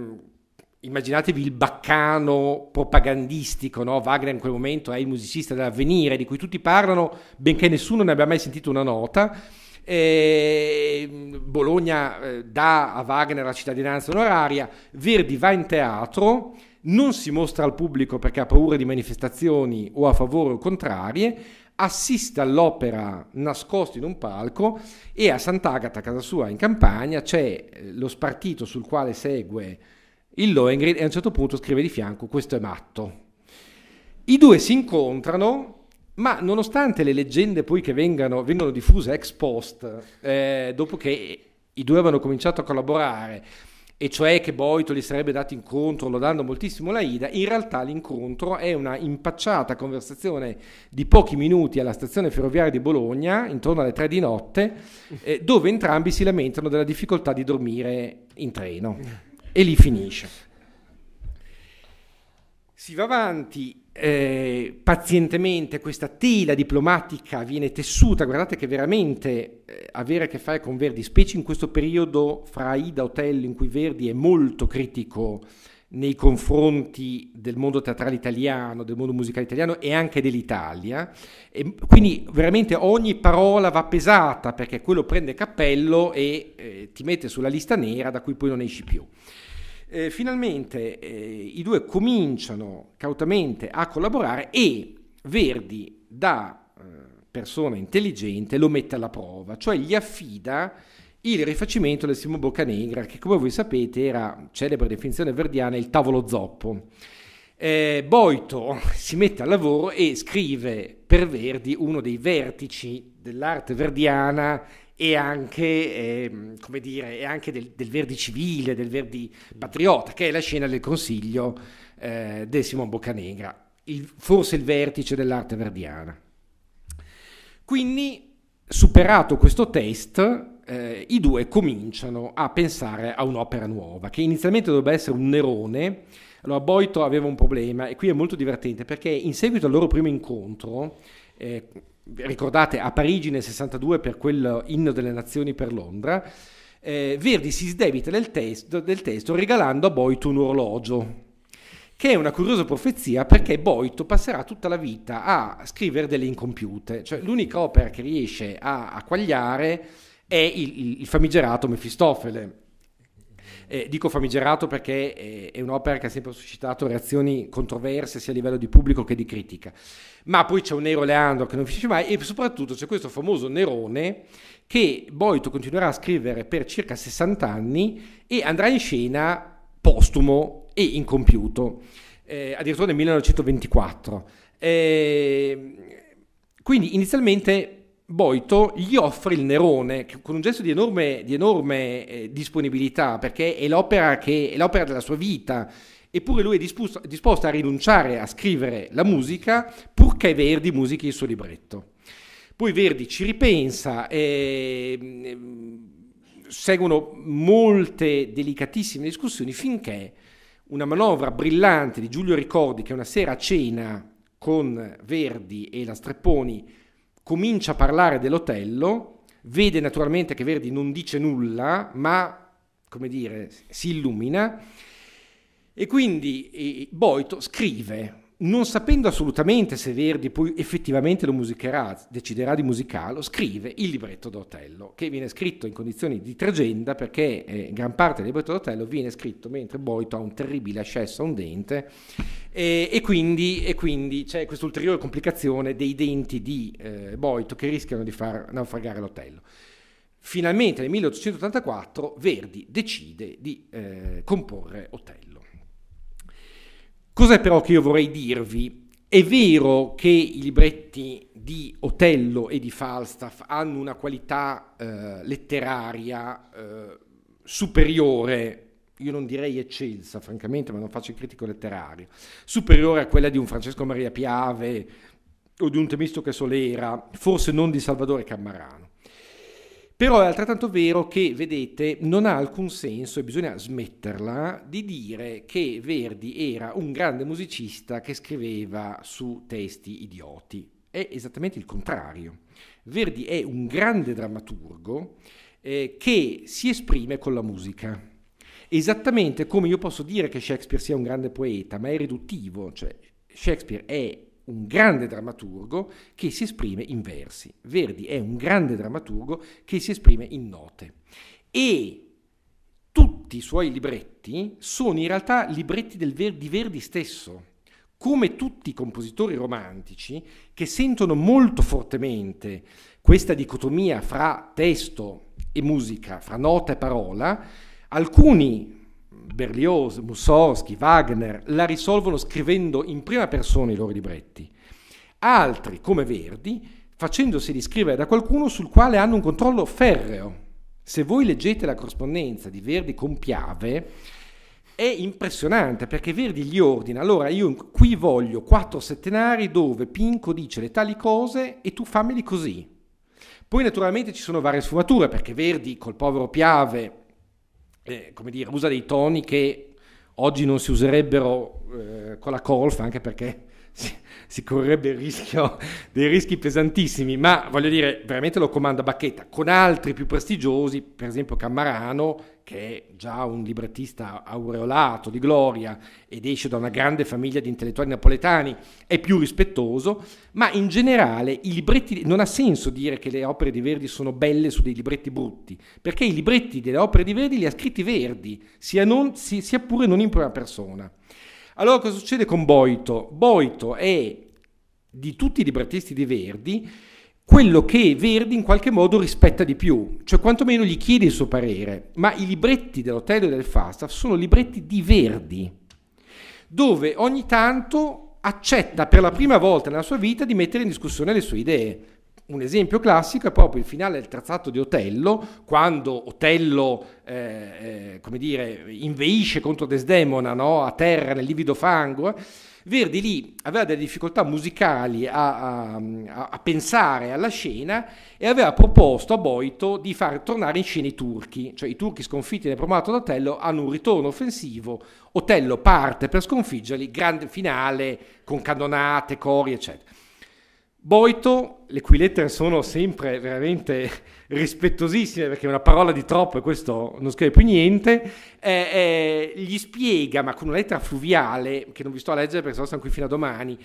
immaginatevi il baccano propagandistico, no? Wagner in quel momento è il musicista dell'avvenire di cui tutti parlano, benché nessuno ne abbia mai sentito una nota. Ehm, eh, Bologna dà a Wagner la cittadinanza onoraria, Verdi va in teatro, non si mostra al pubblico perché ha paura di manifestazioni o a favore o contrarie, assiste all'opera nascosto in un palco e a Sant'Agata, casa sua in campagna, c'è eh, lo spartito sul quale segue il Lohengrin e a un certo punto scrive di fianco questo è matto. I due si incontrano ma nonostante le leggende poi che vengano, vengono diffuse ex post, eh, dopo che i due avevano cominciato a collaborare, e cioè che Boito gli sarebbe dato incontro lodando moltissimo la Ida, in realtà l'incontro è una impacciata conversazione di pochi minuti alla stazione ferroviaria di Bologna, intorno alle tre di notte, eh, dove entrambi si lamentano della difficoltà di dormire in treno. E lì finisce. Si va avanti eh, pazientemente questa tela diplomatica viene tessuta, guardate che veramente eh, avere a che fare con Verdi, specie in questo periodo fra Ida Otello in cui Verdi è molto critico nei confronti del mondo teatrale italiano, del mondo musicale italiano e anche dell'Italia. E quindi veramente ogni parola va pesata perché quello prende cappello e eh, ti mette sulla lista nera da cui poi non esci più eh, finalmente eh, i due cominciano cautamente a collaborare e Verdi da eh, persona intelligente lo mette alla prova, cioè gli affida il rifacimento del Simo Boccanegra che come voi sapete era celebre definizione verdiana il tavolo zoppo. Eh, Boito si mette al lavoro e scrive per Verdi uno dei vertici dell'arte verdiana e anche, eh, come dire, e anche del, del, Verdi civile, del Verdi patriota, che è la scena del consiglio eh, del Simon Boccanegra, il, forse il vertice dell'arte verdiana. Quindi, superato questo test, eh, i due cominciano a pensare a un'opera nuova, che inizialmente dovrebbe essere un Nerone. Allora, Boito aveva un problema, e qui è molto divertente, perché in seguito al loro primo incontro, eh, ricordate a Parigi nel 62 per quell'inno delle nazioni per Londra, eh, Verdi si sdebita del testo, del testo regalando a Boito un orologio, che è una curiosa profezia perché Boito passerà tutta la vita a scrivere delle incompiute, cioè l'unica opera che riesce a quagliare è il, il famigerato Mefistofele eh, dico famigerato perché è, eh, è un'opera che ha sempre suscitato reazioni controverse sia a livello di pubblico che di critica. Ma poi c'è un Nero Leandro che non finisce mai e soprattutto c'è questo famoso Nerone che Boito continuerà a scrivere per circa 60 anni e andrà in scena postumo e incompiuto, eh, addirittura nel 1924. Eh, quindi inizialmente Boito gli offre il Nerone con un gesto di enorme, di enorme eh, disponibilità perché è l'opera, che, è l'opera, della sua vita, eppure lui è disposto, disposto, a rinunciare a scrivere la musica purché Verdi musichi il suo libretto. Poi Verdi ci ripensa, eh, seguono molte delicatissime discussioni finché una manovra brillante di Giulio Ricordi che una sera a cena con Verdi e la Strepponi comincia a parlare dell'Otello, vede naturalmente che Verdi non dice nulla, ma, come dire, si illumina, e quindi eh, Boito scrive non sapendo assolutamente se Verdi poi effettivamente lo musicherà, deciderà di musicarlo, scrive il libretto d'Otello, che viene scritto in condizioni di tragenda perché eh, gran parte del libretto d'Otello viene scritto mentre Boito ha un terribile ascesso a un dente e, e, quindi, e quindi, c'è questa ulteriore complicazione dei denti di eh, Boito che rischiano di far naufragare l'Otello. Finalmente nel 1884 Verdi decide di eh, comporre Otello. Cos'è però che io vorrei dirvi? È vero che i libretti di Otello e di Falstaff hanno una qualità eh, letteraria eh, superiore, io non direi eccelsa francamente, ma non faccio il critico letterario, superiore a quella di un Francesco Maria Piave o di un Temisto che Solera, forse non di Salvatore Cammarano. Però è altrettanto vero che, vedete, non ha alcun senso, e bisogna smetterla, di dire che Verdi era un grande musicista che scriveva su testi idioti. È esattamente il contrario. Verdi è un grande drammaturgo eh, che si esprime con la musica. Esattamente come io posso dire che Shakespeare sia un grande poeta, ma è riduttivo, cioè Shakespeare è un grande drammaturgo che si esprime in versi. Verdi è un grande drammaturgo che si esprime in note. E tutti i suoi libretti sono in realtà libretti Verdi, di Verdi stesso. Come tutti i compositori romantici che sentono molto fortemente questa dicotomia fra testo e musica, fra nota e parola, alcuni Berlioz, Mussorgsky, Wagner la risolvono scrivendo in prima persona i loro libretti. Altri, come Verdi, facendosi riscrivere da qualcuno sul quale hanno un controllo ferreo. Se voi leggete la corrispondenza di Verdi con Piave, è impressionante perché Verdi gli ordina, allora io qui voglio quattro settenari dove Pinco dice le tali cose e tu fammeli così. Poi naturalmente ci sono varie sfumature perché Verdi col povero Piave eh, come dire, usa dei toni che oggi non si userebbero eh, con la golf, anche perché si, si correrebbe il rischio dei rischi pesantissimi, ma voglio dire, veramente lo comanda Bacchetta, con altri più prestigiosi, per esempio Cammarano, che è già un librettista aureolato di gloria ed esce da una grande famiglia di intellettuali napoletani, è più rispettoso, ma in generale i libretti non ha senso dire che le opere di Verdi sono belle su dei libretti brutti, perché i libretti delle opere di Verdi li ha scritti Verdi, sia, non, sia pure non in prima persona. Allora cosa succede con Boito? Boito è di tutti i librettisti di Verdi quello che Verdi in qualche modo rispetta di più, cioè quantomeno gli chiede il suo parere, ma i libretti dell'Otello e del Falstaff sono libretti di Verdi, dove ogni tanto accetta per la prima volta nella sua vita di mettere in discussione le sue idee. Un esempio classico è proprio il finale del trazzato di Otello, quando Otello, eh, eh, come dire, inveisce contro Desdemona, no? a terra nel livido fango, eh? Verdi lì aveva delle difficoltà musicali a, a, a pensare alla scena e aveva proposto a Boito di far tornare in scena i turchi, cioè i turchi sconfitti nel promato d'Otello hanno un ritorno offensivo, Otello parte per sconfiggerli, grande finale con cannonate, cori eccetera. Boito, le cui lettere sono sempre veramente rispettosissime, perché è una parola di troppo e questo non scrive più niente, eh, eh, gli spiega, ma con una lettera fluviale, che non vi sto a leggere perché sono qui fino a domani,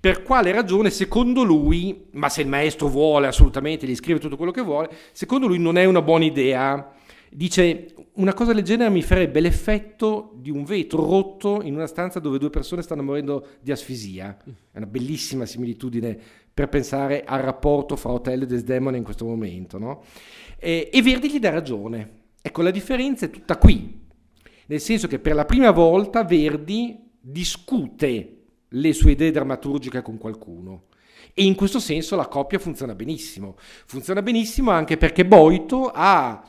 per quale ragione, secondo lui, ma se il maestro vuole assolutamente, gli scrive tutto quello che vuole, secondo lui non è una buona idea. Dice, una cosa del genere mi farebbe l'effetto di un vetro rotto in una stanza dove due persone stanno morendo di asfisia. È una bellissima similitudine per pensare al rapporto fra Otello e Desdemona in questo momento. No? E, e Verdi gli dà ragione. Ecco, la differenza è tutta qui, nel senso che per la prima volta Verdi discute le sue idee drammaturgiche con qualcuno. E in questo senso la coppia funziona benissimo. Funziona benissimo anche perché Boito ha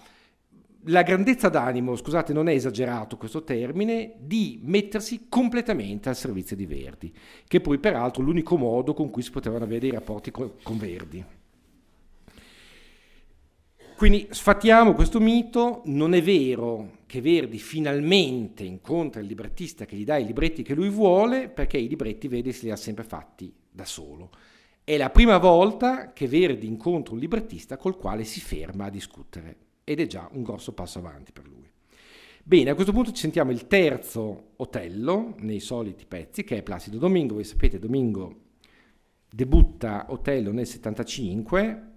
la grandezza d'animo, scusate, non è esagerato questo termine, di mettersi completamente al servizio di Verdi, che poi peraltro è l'unico modo con cui si potevano avere dei rapporti con, con Verdi. Quindi sfattiamo questo mito, non è vero che Verdi finalmente incontra il librettista che gli dà i libretti che lui vuole, perché i libretti Verdi se li ha sempre fatti da solo. È la prima volta che Verdi incontra un librettista col quale si ferma a discutere ed è già un grosso passo avanti per lui. Bene, a questo punto ci sentiamo il terzo Otello nei soliti pezzi, che è Placido Domingo. Voi sapete, Domingo debutta Otello nel 75,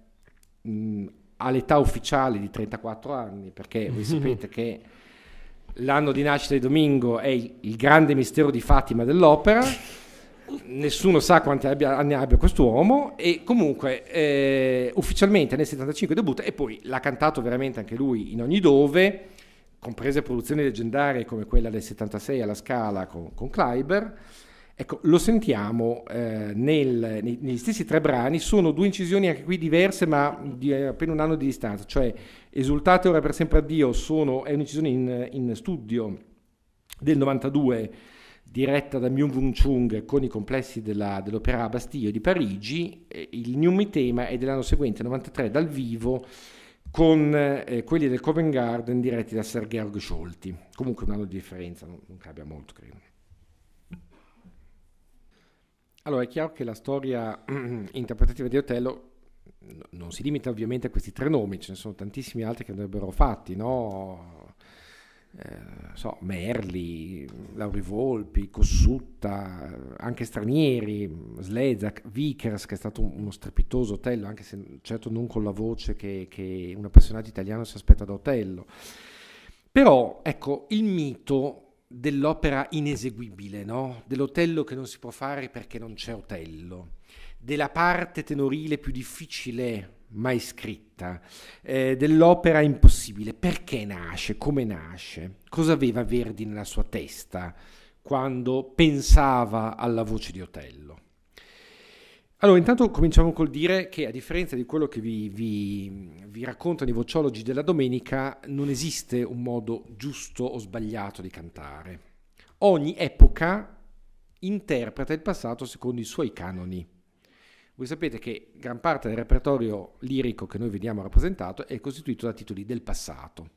mh, mm, all'età ufficiale di 34 anni, perché voi sapete che l'anno di nascita di Domingo è il, il grande mistero di Fatima dell'opera nessuno sa quanti abbia, anni abbia quest'uomo e comunque eh, ufficialmente nel 75 debutta e poi l'ha cantato veramente anche lui in ogni dove, comprese produzioni leggendarie come quella del 76 alla Scala con, con Kleiber. Ecco, lo sentiamo eh, nel, nei, negli stessi tre brani, sono due incisioni anche qui diverse ma di appena un anno di distanza, cioè Esultate ora per sempre a Dio sono, è un'incisione in, in studio del 92 diretta da Myung Wung Chung con i complessi della, dell'Opera Bastille di Parigi, il New Tema è dell'anno seguente, 93, dal vivo con eh, quelli del Covent Garden diretti da Sergei Georg Scholti. Comunque un anno di differenza, non, non cambia molto, credo. Allora, è chiaro che la storia interpretativa di Otello non si limita ovviamente a questi tre nomi, ce ne sono tantissimi altri che andrebbero fatti, no? eh, so, Merli, Lauri Volpi, Cossutta, anche stranieri, Slezak, Vickers che è stato uno strepitoso Otello, anche se certo non con la voce che, che un appassionato italiano si aspetta da Otello. Però ecco il mito dell'opera ineseguibile, no? dell'Otello che non si può fare perché non c'è Otello, della parte tenorile più difficile mai scritta, eh, dell'opera impossibile. Perché nasce? Come nasce? Cosa aveva Verdi nella sua testa quando pensava alla voce di Otello? Allora, intanto cominciamo col dire che a differenza di quello che vi, vi, vi raccontano i vociologi della domenica, non esiste un modo giusto o sbagliato di cantare. Ogni epoca interpreta il passato secondo i suoi canoni. Voi sapete che gran parte del repertorio lirico che noi vediamo rappresentato è costituito da titoli del passato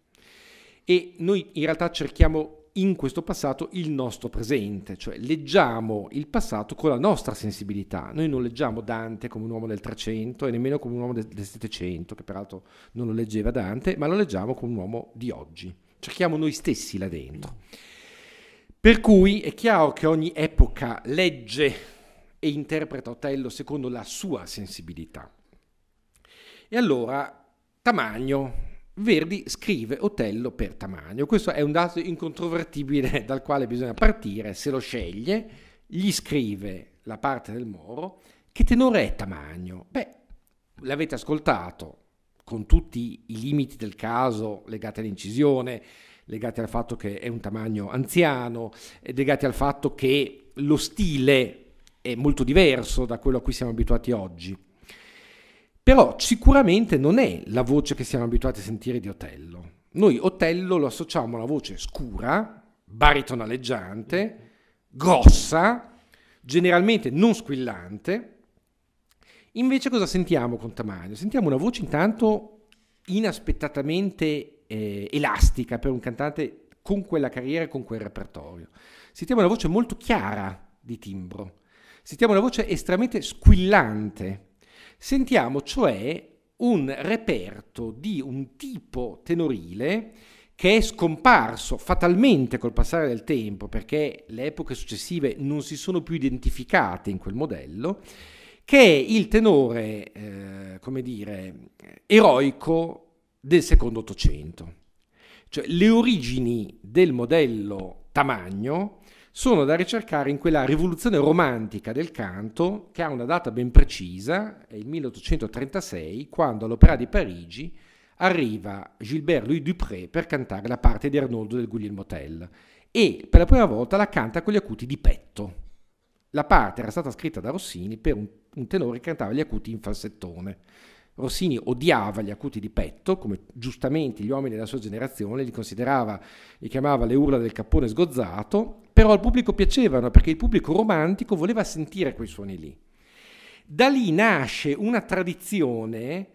e noi in realtà cerchiamo in questo passato il nostro presente, cioè leggiamo il passato con la nostra sensibilità. Noi non leggiamo Dante come un uomo del 300 e nemmeno come un uomo del, del 700, che peraltro non lo leggeva Dante, ma lo leggiamo come un uomo di oggi. Cerchiamo noi stessi là dentro. Per cui è chiaro che ogni epoca legge e interpreta Otello secondo la sua sensibilità. E allora Tamagno, Verdi scrive Otello per Tamagno. Questo è un dato incontrovertibile dal quale bisogna partire. Se lo sceglie, gli scrive la parte del Moro. Che tenore è Tamagno? Beh, l'avete ascoltato con tutti i limiti del caso legati all'incisione, legati al fatto che è un Tamagno anziano, legati al fatto che lo stile è molto diverso da quello a cui siamo abituati oggi. Però sicuramente non è la voce che siamo abituati a sentire di Otello. Noi Otello lo associamo a una voce scura, baritonaleggiante, grossa, generalmente non squillante. Invece cosa sentiamo con Tamaglio? Sentiamo una voce intanto inaspettatamente eh, elastica per un cantante con quella carriera e con quel repertorio. Sentiamo una voce molto chiara di timbro, Sentiamo una voce estremamente squillante. Sentiamo cioè un reperto di un tipo tenorile che è scomparso fatalmente col passare del tempo perché le epoche successive non si sono più identificate in quel modello, che è il tenore, eh, come dire, eroico del secondo Ottocento. Cioè le origini del modello Tamagno sono da ricercare in quella rivoluzione romantica del canto che ha una data ben precisa, è il 1836, quando all'Opera di Parigi arriva Gilbert Louis Dupré per cantare la parte di Arnoldo del Guglielmo Tell e per la prima volta la canta con gli acuti di petto. La parte era stata scritta da Rossini per un, un tenore che cantava gli acuti in falsettone. Rossini odiava gli acuti di petto, come giustamente gli uomini della sua generazione li considerava, li chiamava le urla del cappone sgozzato, però al pubblico piacevano perché il pubblico romantico voleva sentire quei suoni lì. Da lì nasce una tradizione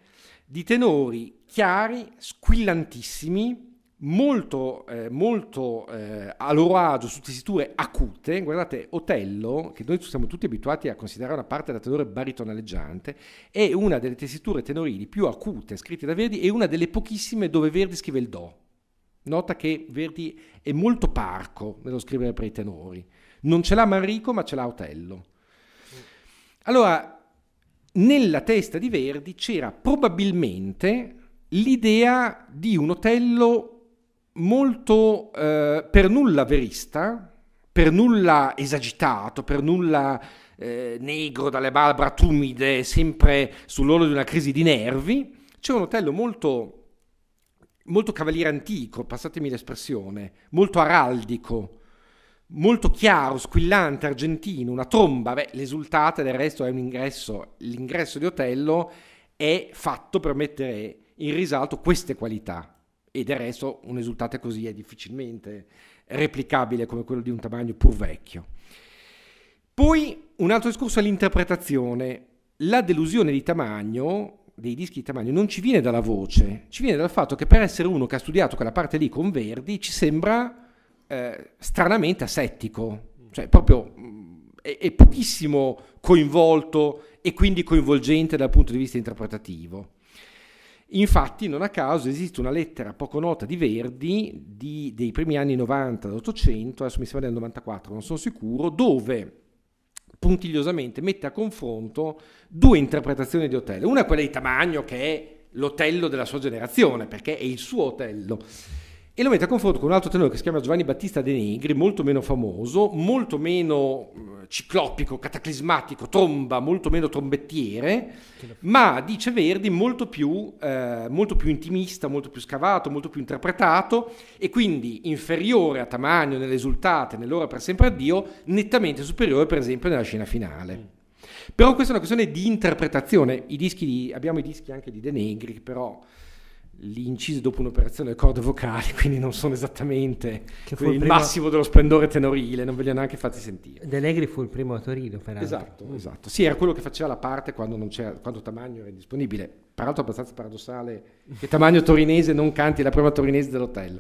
di tenori chiari, squillantissimi, molto, eh, molto eh, a loro agio su tessiture acute. Guardate, Otello, che noi siamo tutti abituati a considerare una parte da tenore baritonaleggiante, è una delle tessiture tenorili più acute scritte da Verdi e una delle pochissime dove Verdi scrive il Do. Nota che Verdi è molto parco nello scrivere per i tenori. Non ce l'ha Manrico, ma ce l'ha Otello. Allora, nella testa di Verdi c'era probabilmente l'idea di un Otello molto eh, per nulla verista, per nulla esagitato, per nulla eh, negro dalle barbara tumide, sempre sull'orlo di una crisi di nervi. C'è un Otello molto, molto cavaliere antico, passatemi l'espressione, molto araldico, molto chiaro, squillante, argentino, una tromba. Beh, l'esultata del resto è un ingresso. L'ingresso di Otello è fatto per mettere in risalto queste qualità e del resto un risultato così è difficilmente replicabile come quello di un tamagno pur vecchio. Poi un altro discorso è l'interpretazione. La delusione di Tamagno, dei dischi di Tamagno, non ci viene dalla voce, ci viene dal fatto che per essere uno che ha studiato quella parte lì con Verdi ci sembra eh, stranamente asettico, cioè proprio mm, è, è pochissimo coinvolto e quindi coinvolgente dal punto di vista interpretativo. Infatti, non a caso, esiste una lettera poco nota di Verdi di, dei primi anni 90 dell'Ottocento, adesso mi sembra del 94, non sono sicuro, dove puntigliosamente mette a confronto due interpretazioni di Otello. Una è quella di Tamagno, che è l'Otello della sua generazione, perché è il suo Otello, e lo mette a confronto con un altro tenore che si chiama Giovanni Battista De Negri, molto meno famoso, molto meno mm, ciclopico, cataclismatico, tromba, molto meno trombettiere, ma dice Verdi molto più, eh, molto più intimista, molto più scavato, molto più interpretato e quindi inferiore a Tamagno nelle esultate, nell'ora per sempre addio, nettamente superiore per esempio nella scena finale. Mm. Però questa è una questione di interpretazione, I di, abbiamo i dischi anche di De Negri, però li incisi dopo un'operazione del corde vocale, quindi non sono esattamente il, primo... massimo dello splendore tenorile, non ve li ha neanche fatti sentire. De Negri fu il primo a Torino, peraltro. Esatto, esatto. Sì, era quello che faceva la parte quando, quando Tamagno era disponibile. Peraltro abbastanza paradossale che Tamagno torinese non canti la prima torinese dell'hotel.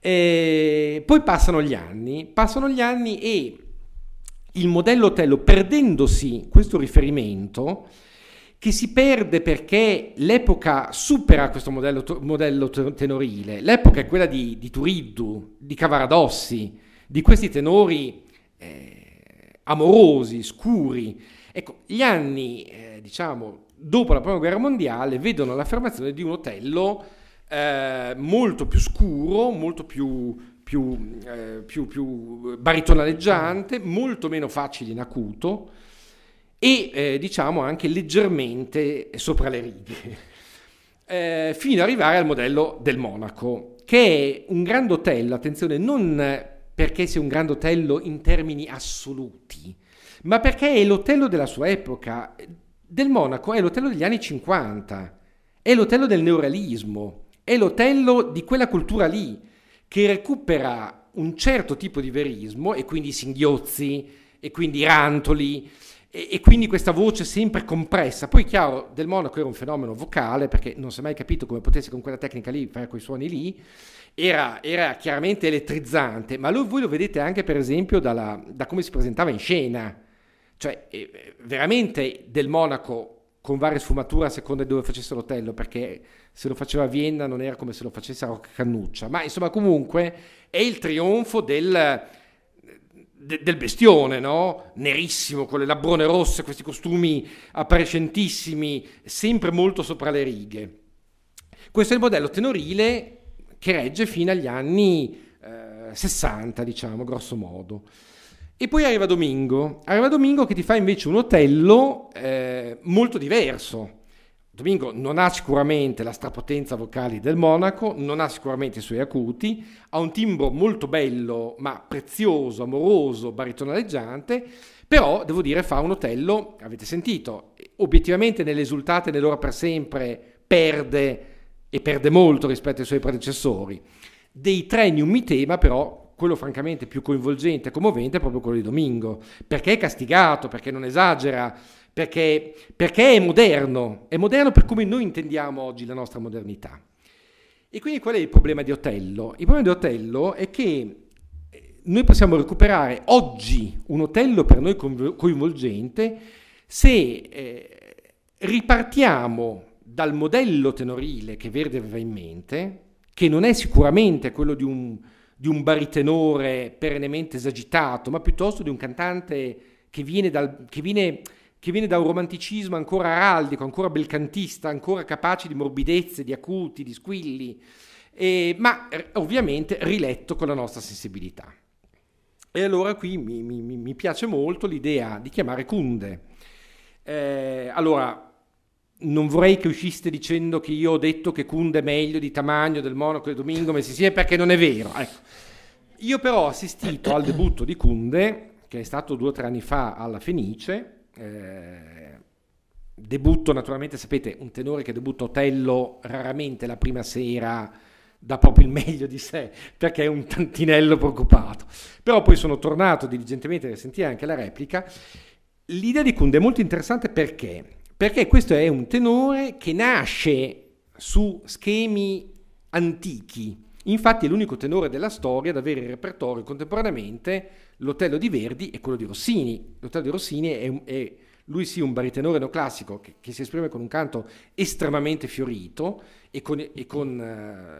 E poi passano gli anni, passano gli anni e il modello Otello, perdendosi questo riferimento, che si perde perché l'epoca supera questo modello, modello tenorile. L'epoca è quella di, di, Turiddu, di Cavaradossi, di questi tenori eh, amorosi, scuri. Ecco, gli anni, eh, diciamo, dopo la Prima Guerra Mondiale vedono l'affermazione di un Otello eh, molto più scuro, molto più, più, eh, più, più eh, baritonaleggiante, molto meno facile in acuto, e eh, diciamo anche leggermente sopra le righe, eh, fino ad arrivare al modello del Monaco, che è un grande hotel, attenzione, non perché sia un grande hotel in termini assoluti, ma perché è l'hotel della sua epoca. Del Monaco è l'hotel degli anni 50, è l'hotel del neorealismo, è l'hotel di quella cultura lì che recupera un certo tipo di verismo e quindi singhiozzi e quindi rantoli e, e, quindi questa voce sempre compressa. Poi chiaro, Del Monaco era un fenomeno vocale perché non si è mai capito come potesse con quella tecnica lì fare quei suoni lì, era, era chiaramente elettrizzante, ma lo, voi lo vedete anche per esempio dalla, da come si presentava in scena, cioè eh, veramente Del Monaco con varie sfumature a seconda di dove facesse l'otello, perché se lo faceva a Vienna non era come se lo facesse a Rocca Cannuccia, ma insomma comunque è il trionfo del de, del bestione, no? Nerissimo, con le labbrone rosse, questi costumi appariscentissimi, sempre molto sopra le righe. Questo è il modello tenorile che regge fino agli anni eh, 60, diciamo, grosso modo. E poi arriva Domingo, arriva Domingo che ti fa invece un Otello eh, molto diverso, Domingo non ha sicuramente la strapotenza vocale del Monaco, non ha sicuramente i suoi acuti, ha un timbro molto bello, ma prezioso, amoroso, baritonalleggiante, però devo dire fa un otello, avete sentito, obiettivamente nelle esultate nell'ora per sempre perde e perde molto rispetto ai suoi predecessori. Dei tre non mi Tema però quello francamente più coinvolgente e commovente è proprio quello di Domingo, perché è castigato, perché non esagera, perché, perché è moderno, è moderno per come noi intendiamo oggi la nostra modernità. E quindi qual è il problema di Otello? Il problema di Otello è che eh, noi possiamo recuperare oggi un Otello per noi coinvolgente se eh, ripartiamo dal modello tenorile che Verdi aveva in mente, che non è sicuramente quello di un, di un baritenore perennemente esagitato, ma piuttosto di un cantante che viene, dal, che viene che viene da un romanticismo ancora araldico, ancora belcantista, ancora capace di morbidezze, di acuti, di squilli, eh, ma eh, ovviamente riletto con la nostra sensibilità. E allora qui mi, mi, mi piace molto l'idea di chiamare Kunde. Eh, allora, non vorrei che usciste dicendo che io ho detto che Kunde è meglio di Tamagno, del Monaco e Domingo Messina, perché non è vero. Ecco. Io però ho assistito al debutto di Kunde, che è stato due o tre anni fa alla Fenice, eh, debutto naturalmente, sapete, un tenore che debutta Otello raramente la prima sera dà proprio il meglio di sé perché è un tantinello preoccupato. Però poi sono tornato diligentemente a sentire anche la replica. L'idea di Kunde è molto interessante perché? Perché questo è un tenore che nasce su schemi antichi, Infatti è l'unico tenore della storia ad avere in repertorio contemporaneamente l'Otello di Verdi e quello di Rossini. L'Otello di Rossini è, è lui sì un baritenore neoclassico che, che, si esprime con un canto estremamente fiorito e con, e con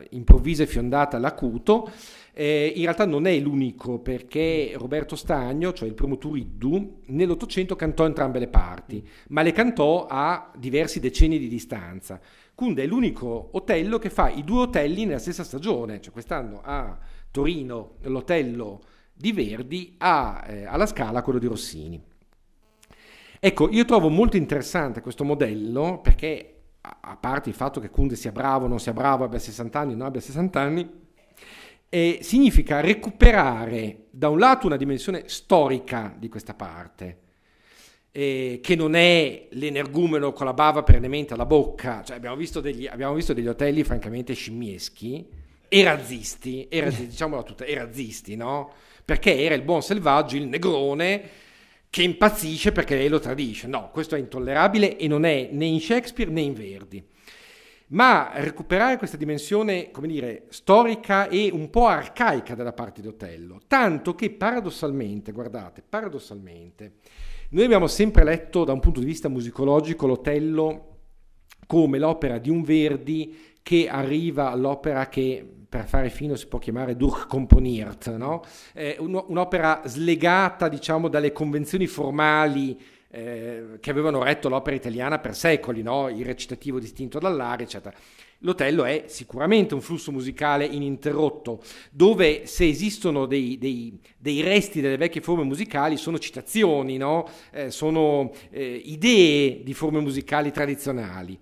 uh, improvvisa e fiondata l'acuto. Eh, in realtà non è l'unico perché Roberto Stagno, cioè il primo Turiddu, nell'Ottocento cantò entrambe le parti, ma le cantò a diversi decenni di distanza. Cunda è l'unico hotel che fa i due Otelli nella stessa stagione, cioè quest'anno a Torino l'hotel di Verdi, a, eh, alla Scala quello di Rossini. Ecco, io trovo molto interessante questo modello perché, a parte il fatto che Kunde sia bravo, non sia bravo, abbia 60 anni, non abbia 60 anni, eh, significa recuperare da un lato una dimensione storica di questa parte, eh, che non è l'energumeno con la bava per le perennemente alla bocca, cioè, abbiamo, visto degli, abbiamo visto degli hotel francamente scimmieschi e razzisti, e razzisti diciamola tutta, e razzisti, no? Perché era il buon selvaggio, il negrone che impazzisce perché lei lo tradisce. No, questo è intollerabile e non è né in Shakespeare né in Verdi. Ma recuperare questa dimensione, come dire, storica e un po' arcaica della parte di Otello, tanto che paradossalmente, guardate, paradossalmente, noi abbiamo sempre letto da un punto di vista musicologico l'Otello come l'opera di un Verdi che arriva all'opera che per fare fino si può chiamare Durchkomponiert, no? un'opera slegata diciamo dalle convenzioni formali eh, che avevano retto l'opera italiana per secoli, no? il recitativo distinto dall'aria, eccetera l'Otello è sicuramente un flusso musicale ininterrotto, dove se esistono dei, dei, dei resti delle vecchie forme musicali sono citazioni, no? eh, sono eh, idee di forme musicali tradizionali.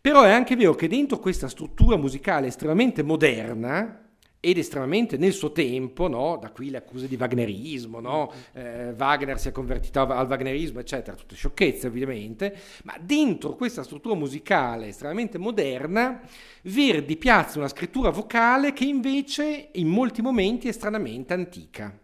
Però è anche vero che dentro questa struttura musicale estremamente moderna, ed estremamente nel suo tempo, no? da qui le accuse di wagnerismo, no? eh, Wagner si è convertito al wagnerismo, eccetera, tutte sciocchezze ovviamente, ma dentro questa struttura musicale estremamente moderna, Verdi piazza una scrittura vocale che invece in molti momenti è stranamente antica.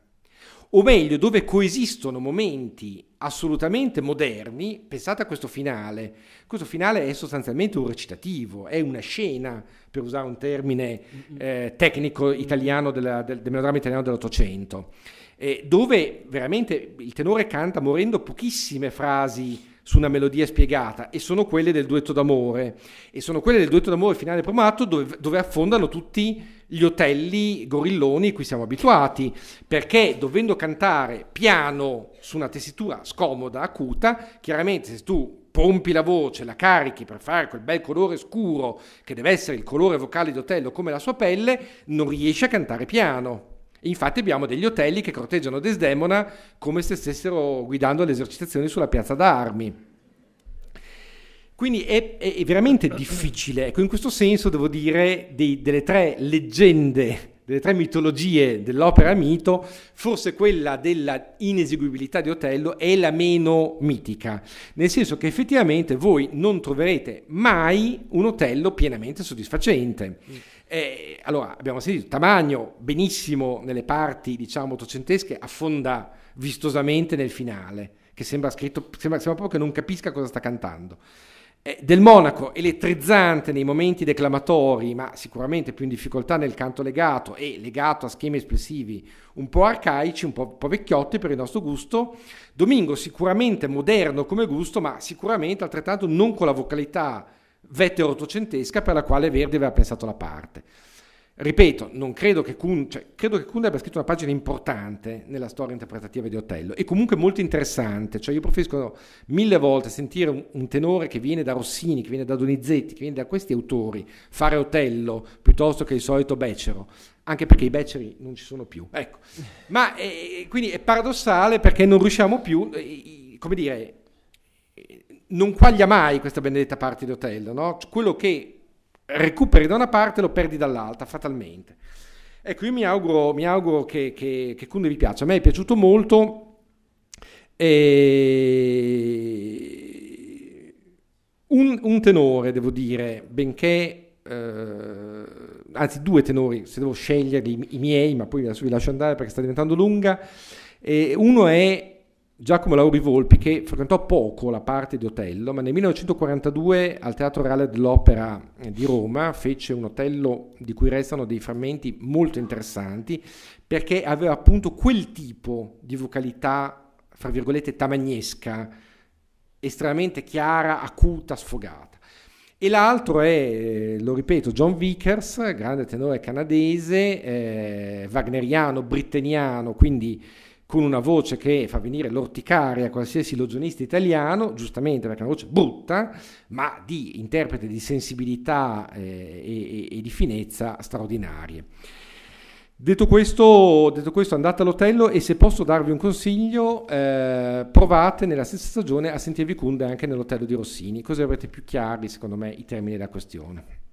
O meglio, dove coesistono momenti assolutamente moderni, pensate a questo finale. Questo finale è sostanzialmente un recitativo, è una scena, per usare un termine eh, tecnico italiano della, del, del, melodramma italiano dell'Ottocento, eh, dove veramente il tenore canta morendo pochissime frasi su una melodia spiegata e sono quelle del duetto d'amore e sono quelle del duetto d'amore finale promatto dove, dove affondano tutti gli otelli gorilloni cui siamo abituati, perché dovendo cantare piano su una tessitura scomoda, acuta, chiaramente se tu pompi la voce, la carichi per fare quel bel colore scuro che deve essere il colore vocale di Otello come la sua pelle, non riesce a cantare piano. infatti abbiamo degli Otelli che corteggiano Desdemona come se stessero guidando le esercitazioni sulla piazza d'armi. Quindi è, è, veramente difficile. Ecco, in questo senso devo dire dei, delle tre leggende, delle tre mitologie dell'opera mito, forse quella della ineseguibilità di Otello è la meno mitica, nel senso che effettivamente voi non troverete mai un Otello pienamente soddisfacente. Mm. Eh, allora, abbiamo sentito Tamagno benissimo nelle parti, diciamo, ottocentesche, affonda vistosamente nel finale, che sembra scritto, sembra, sembra proprio che non capisca cosa sta cantando. Eh, del Monaco elettrizzante nei momenti declamatori, ma sicuramente più in difficoltà nel canto legato e legato a schemi espressivi un po' arcaici, un po', un po', vecchiotti per il nostro gusto. Domingo sicuramente moderno come gusto, ma sicuramente altrettanto non con la vocalità vettero ottocentesca per la quale Verdi aveva pensato la parte. Ripeto, non credo che Kuhn, cioè, credo che Kuhn abbia scritto una pagina importante nella storia interpretativa di Otello e comunque molto interessante, cioè io preferisco mille volte sentire un, un, tenore che viene da Rossini, che viene da Donizetti, che viene da questi autori fare Otello piuttosto che il solito Becero, anche perché i Beceri non ci sono più, ecco. Ma eh, eh quindi è paradossale perché non riusciamo più, eh, come dire, eh, non quaglia mai questa benedetta parte di Otello, no? Cioè, quello che recuperi da una parte e lo perdi dall'altra, fatalmente. Ecco, io mi auguro, mi auguro che, che, che Kunde vi piaccia. A me è piaciuto molto. E... Un, un tenore, devo dire, benché... Eh, anzi, due tenori, se devo sceglierli, i miei, ma poi adesso vi lascio andare perché sta diventando lunga. E uno è Giacomo Lauri Volpi, che frequentò poco la parte di Otello, ma nel 1942 al Teatro Reale dell'Opera eh, di Roma fece un Otello di cui restano dei frammenti molto interessanti, perché aveva appunto quel tipo di vocalità, fra virgolette, tamagnesca, estremamente chiara, acuta, sfogata. E l'altro è, eh, lo ripeto, John Vickers, grande tenore canadese, eh, wagneriano, britanniano, quindi con una voce che fa venire l'orticaria a qualsiasi logionista italiano, giustamente perché è una voce brutta, ma di interprete di sensibilità eh, e, e di finezza straordinarie. Detto questo, detto questo, andate all'Otello e se posso darvi un consiglio, eh, provate nella stessa stagione a sentirvi Kunde anche nell'Otello di Rossini, così avrete più chiari, secondo me, i termini della questione.